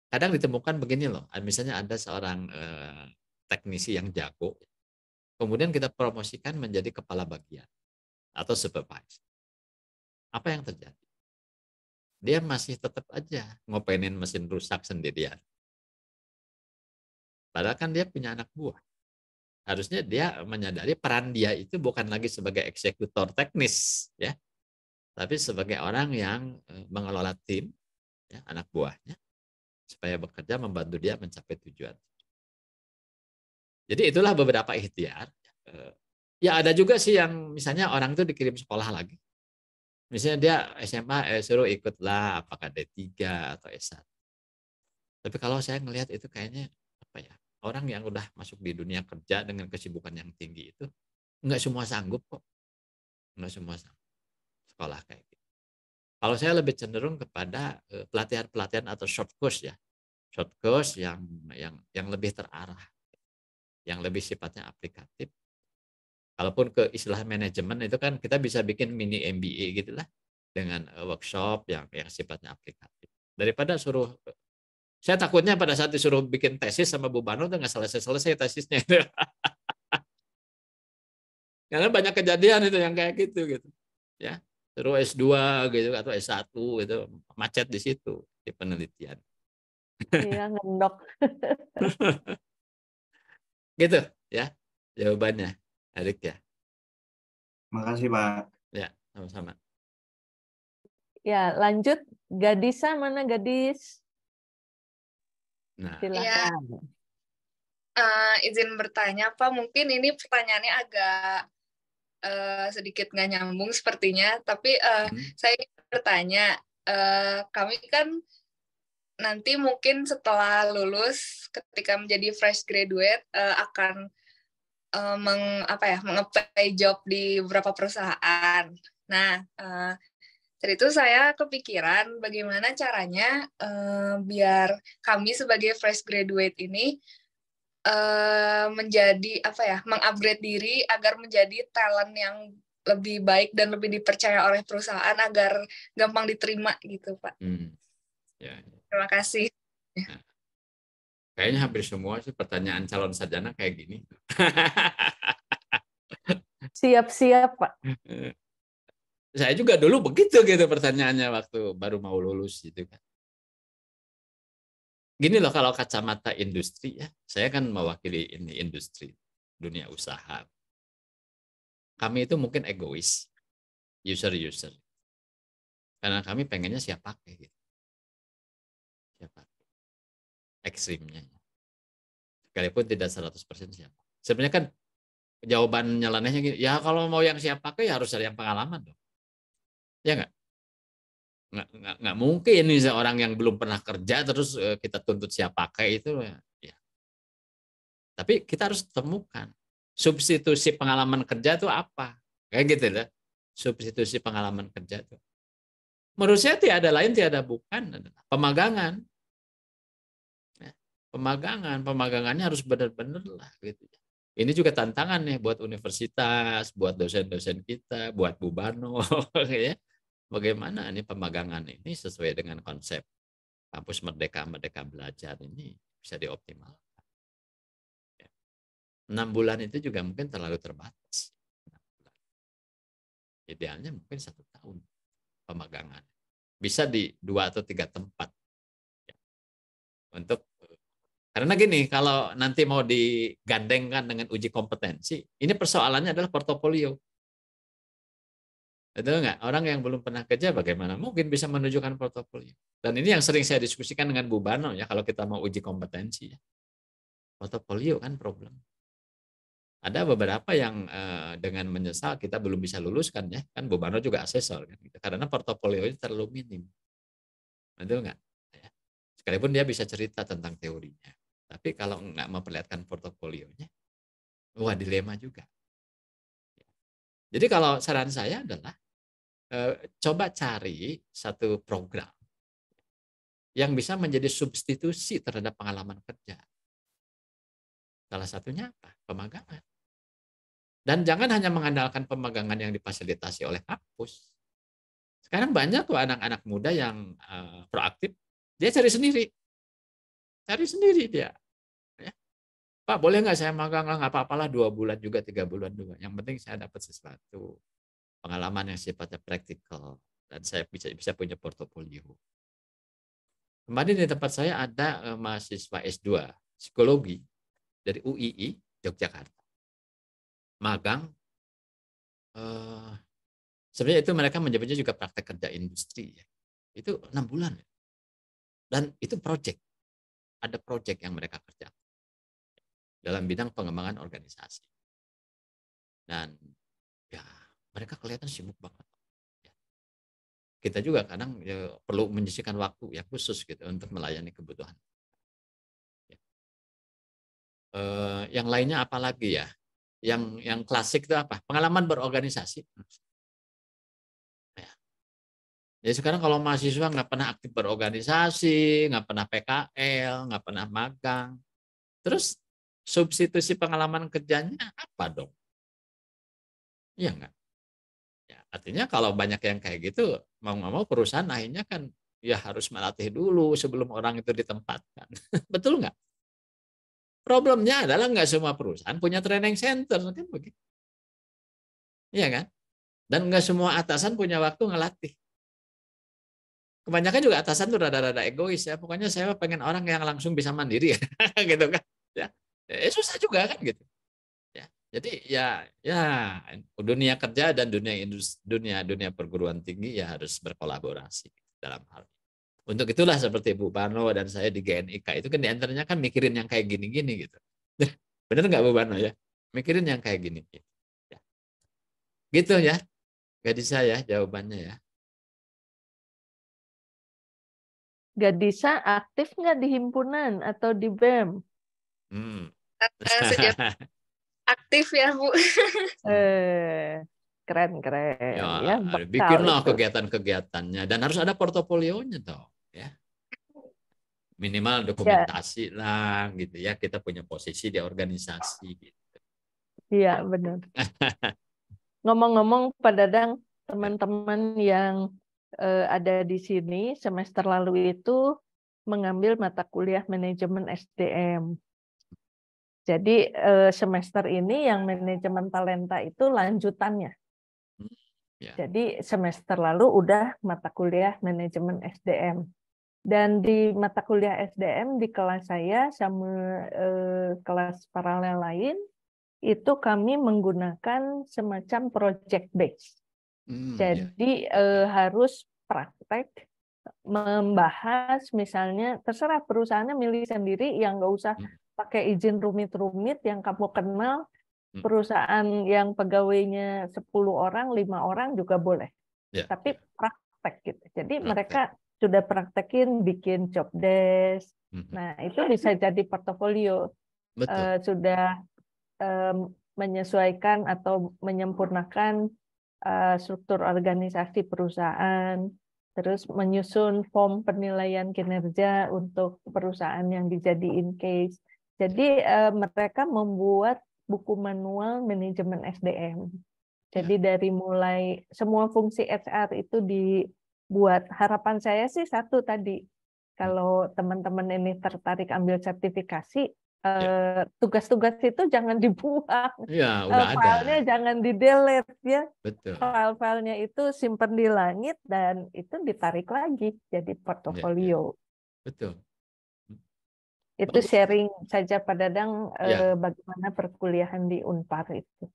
Kadang ditemukan begini loh, eh, misalnya ada seorang eh, teknisi yang jago, kemudian kita promosikan menjadi kepala bagian atau supervisor. Apa yang terjadi? Dia masih tetap aja ngopenin mesin rusak sendirian. Padahal kan dia punya anak buah. Harusnya dia menyadari peran dia itu bukan lagi sebagai eksekutor teknis, ya, tapi sebagai orang yang eh, mengelola tim, ya, anak buahnya, supaya bekerja membantu dia mencapai tujuan. Jadi itulah beberapa ikhtiar. Eh, ya ada juga sih yang misalnya orang itu dikirim sekolah lagi. Misalnya dia SMA eh, suruh ikutlah apakah D3 atau S1. Tapi kalau saya melihat itu kayaknya orang yang udah masuk di dunia kerja dengan kesibukan yang tinggi itu nggak semua sanggup kok nggak semua sanggup sekolah kayak gitu kalau saya lebih cenderung kepada eh, pelatihan-pelatihan atau short course ya short course yang yang yang lebih terarah yang lebih sifatnya aplikatif kalaupun ke istilah manajemen itu kan kita bisa bikin mini MBA gitulah dengan eh, workshop yang yang sifatnya aplikatif daripada suruh eh, saya takutnya pada saat disuruh bikin tesis sama Bu Banu udah nggak selesai-selesai tesisnya. Karena banyak kejadian itu yang kayak gitu gitu. Ya, terus S2 gitu atau S1 gitu macet di situ di penelitian. Iya, ngendok. gitu ya jawabannya, Erik ya. Makasih, Pak. Ya, sama-sama. Ya, lanjut Gadisa mana Gadis? Nah, Ya. Uh, izin bertanya, Pak. Mungkin ini pertanyaannya agak uh, sedikit nggak nyambung sepertinya, tapi uh, hmm. saya bertanya, uh, kami kan nanti mungkin setelah lulus, ketika menjadi fresh graduate uh, akan uh, meng ya, mengepel job di beberapa perusahaan. Nah, uh, jadi itu saya kepikiran bagaimana caranya uh, biar kami sebagai fresh graduate ini uh, menjadi apa ya, mengupgrade diri agar menjadi talent yang lebih baik dan lebih dipercaya oleh perusahaan agar gampang diterima gitu, Pak. Hmm. Ya. ya. Terima kasih. Nah, kayaknya hampir semua sih pertanyaan calon sarjana kayak gini. Siap-siap, Pak. Eh, saya juga dulu begitu gitu pertanyaannya waktu baru mau lulus gitu kan. Gini loh kalau kacamata industri ya, saya kan mewakili ini industri dunia usaha. Kami itu mungkin egois, user-user. Karena kami pengennya siap pakai gitu. Siap pakai. Ekstrimnya. Sekalipun tidak 100% siap. Sebenarnya kan jawaban nyelenehnya gini, ya kalau mau yang siap pakai ya harus ada yang pengalaman dong Ya nggak? Nggak, nggak, nggak mungkin ini orang yang belum pernah kerja terus eh, kita tuntut siapa pakai itu ya, ya. Tapi kita harus temukan substitusi pengalaman kerja itu apa. Kayak gitu ya Substitusi pengalaman kerja itu. Menurut saya ada lain ada bukan pemagangan ya, pemagangan pemagangannya harus benar-benar lah gitu ya ini juga tantangan nih buat universitas buat dosen-dosen kita buat bubano ya bagaimana ini pemagangan ini sesuai dengan konsep kampus merdeka merdeka belajar ini bisa dioptimalkan. Ya. Enam bulan itu juga mungkin terlalu terbatas. Idealnya mungkin satu tahun pemagangan. Bisa di dua atau tiga tempat. Ya. Untuk karena gini, kalau nanti mau digandengkan dengan uji kompetensi, ini persoalannya adalah portofolio. Betul nggak? Orang yang belum pernah kerja bagaimana mungkin bisa menunjukkan portofolio? Dan ini yang sering saya diskusikan dengan Bu Bano ya kalau kita mau uji kompetensi ya. Portofolio kan problem. Ada beberapa yang eh, dengan menyesal kita belum bisa luluskan ya. Kan Bu Bano juga asesor kan gitu. karena portofolio itu terlalu minim. Betul nggak? Ya. Sekalipun dia bisa cerita tentang teorinya. Tapi kalau nggak memperlihatkan portofolionya, wah dilema juga. Ya. Jadi kalau saran saya adalah Eh, coba cari satu program yang bisa menjadi substitusi terhadap pengalaman kerja. Salah satunya apa? Pemagangan. Dan jangan hanya mengandalkan pemagangan yang dipasilitasi oleh kampus. Sekarang banyak tuh anak-anak muda yang uh, proaktif, dia cari sendiri. Cari sendiri dia. Ya. Pak, boleh nggak saya magang? Nggak apa-apalah dua bulan juga, tiga bulan juga. Yang penting saya dapat sesuatu pengalaman yang sifatnya praktikal dan saya bisa bisa punya portofolio. Kemarin di tempat saya ada eh, mahasiswa S2 psikologi dari UII Yogyakarta. Magang eh, sebenarnya itu mereka menyebutnya juga praktek kerja industri ya. Itu enam bulan. Ya. Dan itu project. Ada project yang mereka kerja dalam bidang pengembangan organisasi. Dan ya mereka kelihatan sibuk banget ya. kita juga kadang ya, perlu menyisihkan waktu ya khusus gitu untuk melayani kebutuhan ya. E, yang lainnya apa lagi ya yang yang klasik itu apa pengalaman berorganisasi ya. jadi sekarang kalau mahasiswa nggak pernah aktif berorganisasi nggak pernah PKL nggak pernah magang terus substitusi pengalaman kerjanya apa dong Iya nggak? Artinya kalau banyak yang kayak gitu, mau nggak mau perusahaan akhirnya kan ya harus melatih dulu sebelum orang itu ditempatkan. Betul nggak? Problemnya adalah nggak semua perusahaan punya training center kan begitu. Iya kan? Dan nggak semua atasan punya waktu ngelatih. Kebanyakan juga atasan tuh rada-rada egois ya. Pokoknya saya pengen orang yang langsung bisa mandiri gitu kan. Ya, ya susah juga kan gitu. Jadi ya ya dunia kerja dan dunia industri, dunia dunia perguruan tinggi ya harus berkolaborasi dalam hal Untuk itulah seperti Bu Pano dan saya di GNIK itu kan diantaranya kan mikirin yang kayak gini-gini gitu. Nah, Bener nggak Bu Pano ya? Mikirin yang kayak gini. Gitu ya, gitu, ya. gadis saya jawabannya ya. Gadisa aktif nggak di himpunan atau di BEM? Hmm. Eh, aktif ya bu eh, keren keren ya, ya kegiatan-kegiatannya dan harus ada portofolionya dong ya minimal ya. dokumentasi ya. lah gitu ya kita punya posisi di organisasi gitu iya benar ngomong-ngomong pada dang teman-teman yang uh, ada di sini semester lalu itu mengambil mata kuliah manajemen SDM jadi eh, semester ini yang manajemen talenta itu lanjutannya. Hmm, yeah. Jadi semester lalu udah mata kuliah manajemen SDM. Dan di mata kuliah SDM di kelas saya sama eh, kelas paralel lain itu kami menggunakan semacam project base. Mm, Jadi yeah. harus praktek membahas misalnya terserah perusahaannya milih sendiri yang nggak usah hmm pakai izin rumit-rumit yang kamu kenal hmm. perusahaan yang pegawainya 10 orang, lima orang juga boleh. Yeah. Tapi praktek gitu. Jadi praktek. mereka sudah praktekin bikin job desk. -hmm. Nah, itu bisa jadi portofolio. Uh, sudah um, menyesuaikan atau menyempurnakan uh, struktur organisasi perusahaan, terus menyusun form penilaian kinerja untuk perusahaan yang dijadiin case. Jadi eh, mereka membuat buku manual manajemen SDM. Jadi ya. dari mulai semua fungsi HR itu dibuat. Harapan saya sih satu tadi, kalau hmm. teman-teman ini tertarik ambil sertifikasi, tugas ya. eh, tugas-tugas itu jangan dibuang, ya, udah eh, filenya ada. jangan di delete ya, Betul. file-filenya itu simpan di langit dan itu ditarik lagi jadi portofolio. Ya, ya. Betul. Itu sharing saja Pak Dadang ya. Eh, bagaimana perkuliahan di Unpar itu.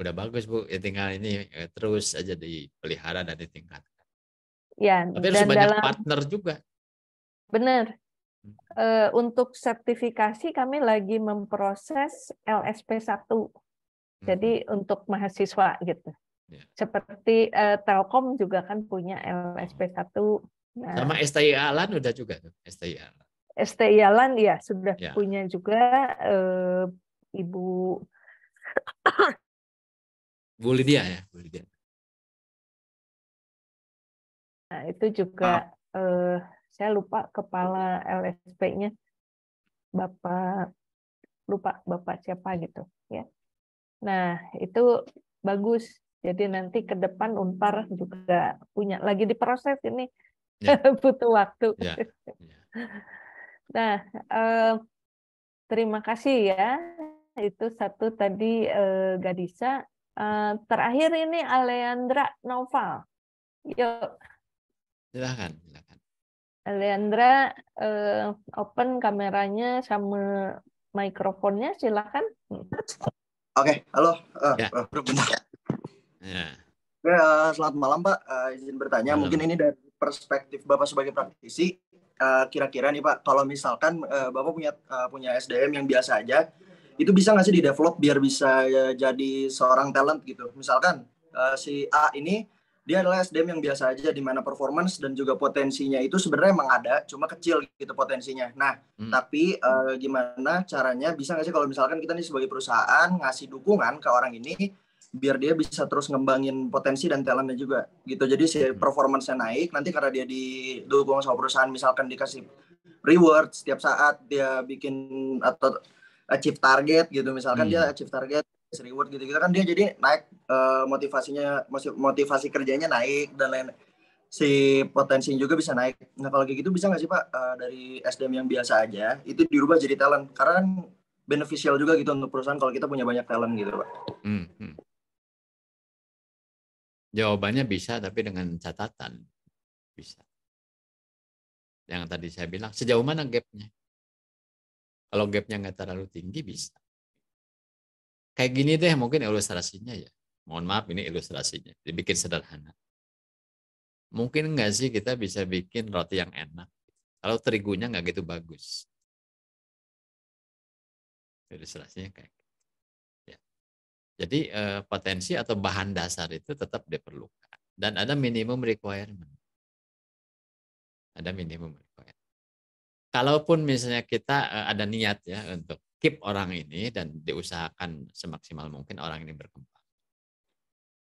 Udah bagus Bu, ya tinggal ini ya, terus aja dipelihara dan ditingkatkan. Ya, Tapi harus banyak partner juga. Benar. Uh, hmm. eh, untuk sertifikasi kami lagi memproses LSP 1. Jadi hmm. untuk mahasiswa gitu. Ya. Seperti uh, Telkom juga kan punya LSP 1. Nah, Sama STI Alan udah juga tuh, STI Alan. STI Alan ya sudah ya. punya juga uh, Ibu Bu Lydia ya, Bu Lydia. Nah, itu juga ah. eh, saya lupa kepala LSP-nya Bapak lupa Bapak siapa gitu ya. Nah, itu bagus. Jadi nanti ke depan Unpar juga punya lagi diproses ini yeah. butuh waktu. Yeah. Yeah. Nah, eh, terima kasih ya. Itu satu tadi eh, Gadisa. Eh, terakhir ini Aleandra Noval. Yuk. Silahkan. silahkan. Aleandra eh, open kameranya sama mikrofonnya silahkan. Oke, okay, halo. Uh, ya. uh, bentar. Ya. Uh, selamat malam Pak. Uh, izin bertanya, halo. mungkin ini dari perspektif Bapak sebagai praktisi kira eh, kira-kira nih Pak kalau misalkan uh, Bapak punya uh, punya SDM yang biasa aja itu bisa nggak sih di develop biar bisa uh, jadi seorang talent gitu misalkan uh, si A ini dia adalah SDM yang biasa aja di mana performance dan juga potensinya itu sebenarnya emang ada cuma kecil gitu potensinya nah hmm. tapi uh, gimana caranya bisa nggak sih kalau misalkan kita nih sebagai perusahaan ngasih dukungan ke orang ini biar dia bisa terus ngembangin potensi dan talentnya juga gitu jadi si hmm. performance naik nanti karena dia didukung sama perusahaan misalkan dikasih reward setiap saat dia bikin atau achieve target gitu misalkan hmm. dia achieve target reward gitu gitu kan dia jadi naik uh, motivasinya motivasi kerjanya naik dan lain si potensi juga bisa naik nah kalau gitu bisa nggak sih pak uh, dari SDM yang biasa aja itu dirubah jadi talent karena kan beneficial juga gitu untuk perusahaan kalau kita punya banyak talent gitu pak. hmm. hmm. Jawabannya bisa, tapi dengan catatan bisa. Yang tadi saya bilang, sejauh mana gapnya? Kalau gapnya nggak terlalu tinggi, bisa. Kayak gini deh mungkin ilustrasinya ya. Mohon maaf ini ilustrasinya, dibikin sederhana. Mungkin nggak sih kita bisa bikin roti yang enak? Kalau terigunya nggak gitu bagus. Ilustrasinya kayak jadi eh, potensi atau bahan dasar itu tetap diperlukan dan ada minimum requirement. Ada minimum requirement. Kalaupun misalnya kita eh, ada niat ya untuk keep orang ini dan diusahakan semaksimal mungkin orang ini berkembang.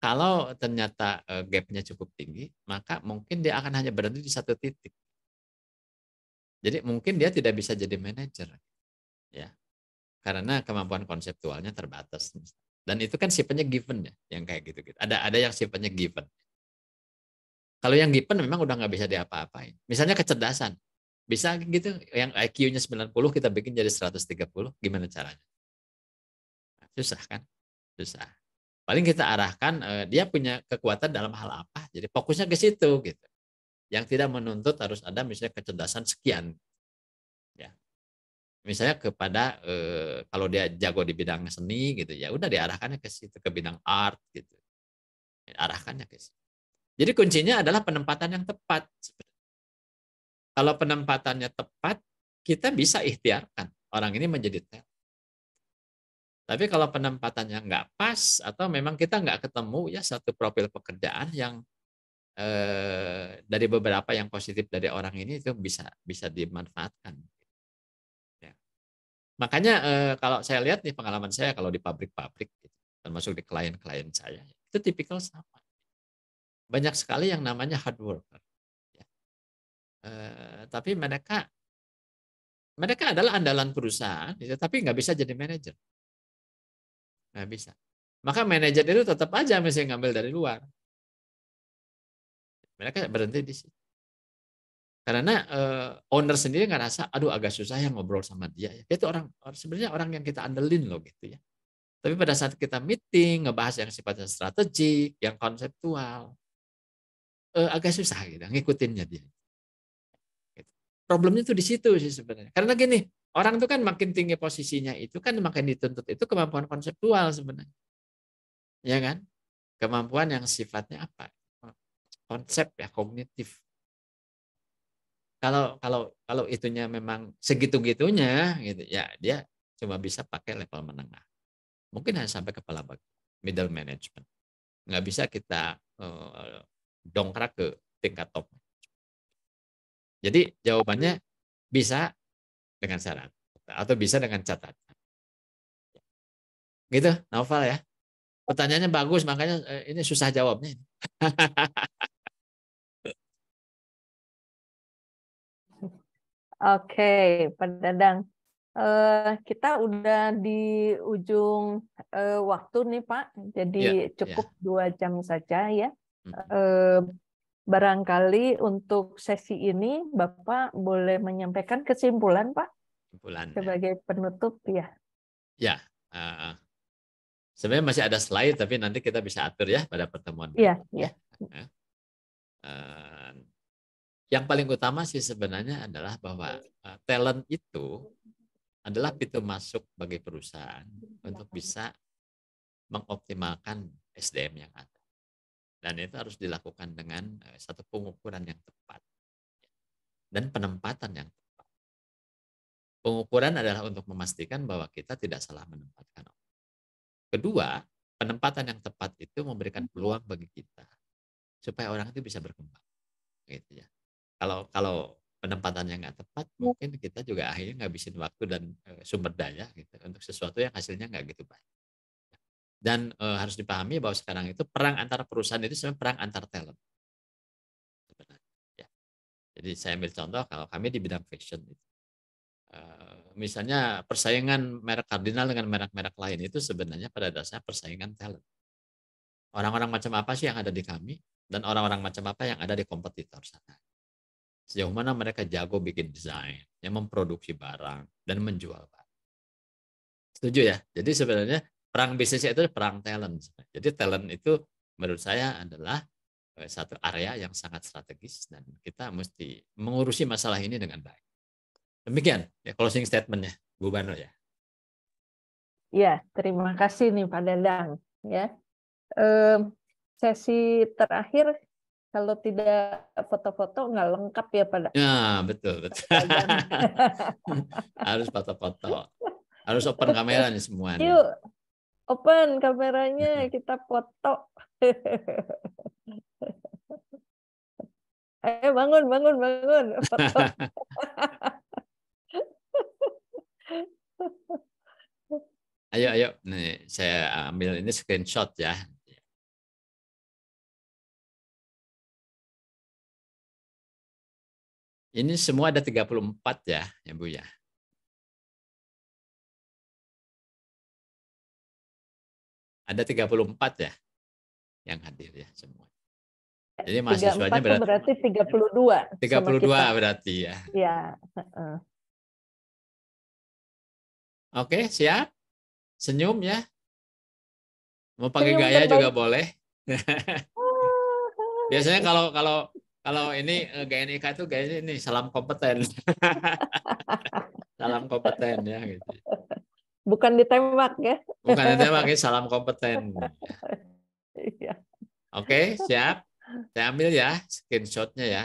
Kalau ternyata eh, gapnya cukup tinggi, maka mungkin dia akan hanya berhenti di satu titik. Jadi mungkin dia tidak bisa jadi manajer, ya, karena kemampuan konseptualnya terbatas. Misalnya dan itu kan sifatnya given ya, yang kayak gitu-gitu. Ada ada yang sifatnya given. Kalau yang given memang udah nggak bisa diapa-apain. Misalnya kecerdasan. Bisa gitu, yang IQ-nya 90 kita bikin jadi 130, gimana caranya? Nah, susah kan? Susah. Paling kita arahkan eh, dia punya kekuatan dalam hal apa. Jadi fokusnya ke situ gitu. Yang tidak menuntut harus ada misalnya kecerdasan sekian misalnya kepada eh, kalau dia jago di bidang seni gitu ya udah diarahkannya ke situ ke bidang art gitu ya, arahkannya ke situ jadi kuncinya adalah penempatan yang tepat kalau penempatannya tepat kita bisa ikhtiarkan orang ini menjadi tel tapi kalau penempatannya nggak pas atau memang kita nggak ketemu ya satu profil pekerjaan yang eh, dari beberapa yang positif dari orang ini itu bisa bisa dimanfaatkan Makanya eh, kalau saya lihat nih pengalaman saya kalau di pabrik-pabrik gitu, termasuk di klien-klien saya itu tipikal sama. Banyak sekali yang namanya hard worker. Ya. Eh, tapi mereka mereka adalah andalan perusahaan, gitu, tapi nggak bisa jadi manajer. Nggak bisa. Maka manajer itu tetap aja mesti ngambil dari luar. Mereka berhenti di situ. Karena uh, owner sendiri nggak rasa aduh agak susah ya ngobrol sama dia. Ya. Dia itu orang sebenarnya orang yang kita andelin loh gitu ya. Tapi pada saat kita meeting, ngebahas yang sifatnya strategik, yang konseptual, uh, agak susah gitu, ngikutinnya dia. Gitu. Problemnya tuh di situ sih sebenarnya. Karena gini, orang tuh kan makin tinggi posisinya itu kan makin dituntut itu kemampuan konseptual sebenarnya. Ya kan? Kemampuan yang sifatnya apa? Konsep ya, kognitif kalau kalau kalau itunya memang segitu-gitunya gitu ya dia cuma bisa pakai level menengah. Mungkin hanya sampai kepala bagian middle management. Nggak bisa kita uh, dongkrak ke tingkat top. Jadi jawabannya bisa dengan syarat atau bisa dengan catatan. Gitu, Novel ya. Pertanyaannya bagus, makanya eh, ini susah jawabnya. Oke, Pak Dadang. Uh, kita udah di ujung uh, waktu nih Pak, jadi yeah, iya. cukup yeah. dua jam saja ya. Uh, barangkali untuk sesi ini Bapak boleh menyampaikan kesimpulan Pak kesimpulan ya. sebagai penutup ya. Ya, uh, sebenarnya masih ada slide tapi nanti kita bisa atur ya pada pertemuan. Iya, iya. Uh, yang paling utama sih sebenarnya adalah bahwa eh, talent itu adalah pintu masuk bagi perusahaan untuk bisa mengoptimalkan SDM yang ada. Dan itu harus dilakukan dengan eh, satu pengukuran yang tepat dan penempatan yang tepat. Pengukuran adalah untuk memastikan bahwa kita tidak salah menempatkan Kedua, penempatan yang tepat itu memberikan peluang bagi kita supaya orang itu bisa berkembang. Gitu ya kalau kalau penempatannya nggak tepat hmm. mungkin kita juga akhirnya ngabisin waktu dan e, sumber daya gitu untuk sesuatu yang hasilnya nggak gitu baik dan e, harus dipahami bahwa sekarang itu perang antara perusahaan itu sebenarnya perang antar talent sebenarnya ya. jadi saya ambil contoh kalau kami di bidang fashion itu e, misalnya persaingan merek kardinal dengan merek-merek lain itu sebenarnya pada dasarnya persaingan talent orang-orang macam apa sih yang ada di kami dan orang-orang macam apa yang ada di kompetitor sana sejauh mana mereka jago bikin desain, yang memproduksi barang dan menjual barang. Setuju ya? Jadi sebenarnya perang bisnis itu perang talent. Jadi talent itu menurut saya adalah eh, satu area yang sangat strategis dan kita mesti mengurusi masalah ini dengan baik. Demikian ya closing statementnya Bu Bano ya. Ya, terima kasih nih Pak Dadang. Ya, sesi terakhir kalau tidak foto-foto nggak lengkap ya pada. Ya betul betul. harus foto-foto, harus open kamera nih semua. Yuk open kameranya kita foto. Ayo bangun bangun bangun foto. ayo ayo nih saya ambil ini screenshot ya Ini semua ada 34 ya, ya Bu ya. Ada 34 ya yang hadir ya semua. Jadi mahasiswanya berarti, berarti 32. 32 berarti ya. Ya. Oke, siap? Senyum ya. Mau pakai Senyum gaya juga boleh. Biasanya kalau kalau kalau ini eh, GNIK itu kayaknya ini salam kompeten. salam kompeten ya gitu. Bukan ditembak ya. Bukan ditembak ini ya, salam kompeten. Iya. Oke, siap. Saya ambil ya screenshotnya ya.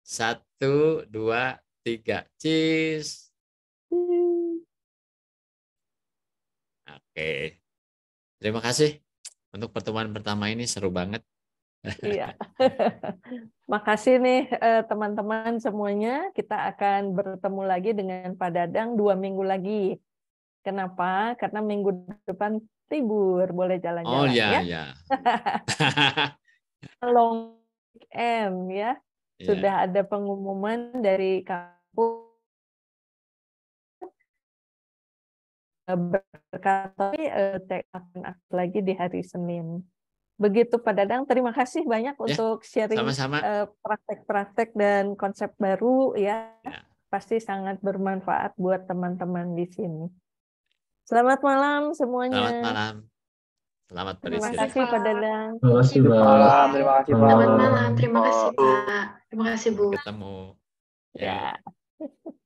Satu, dua, tiga. Cheese. Oke. Terima kasih untuk pertemuan pertama ini seru banget. Iya. Makasih nih eh, teman-teman semuanya. Kita akan bertemu lagi dengan Pak Dadang dua minggu lagi. Kenapa? Karena minggu depan libur, boleh jalan-jalan. Oh iya, ya. Iya. Long weekend ya. Yeah. Sudah ada pengumuman dari kampus berkata tapi eh, akan lagi di hari Senin. Begitu Pak Dadang, terima kasih banyak ya, untuk sharing sama eh, praktek-praktek dan konsep baru ya. ya. Pasti sangat bermanfaat buat teman-teman di sini. Selamat malam semuanya. Selamat malam. Selamat beristirahat. Terima kasih Pak Dadang. Terima kasih Pak. Terima kasih Pak. Terima kasih Pak. Terima kasih Bu. Ketemu. Ya. ya.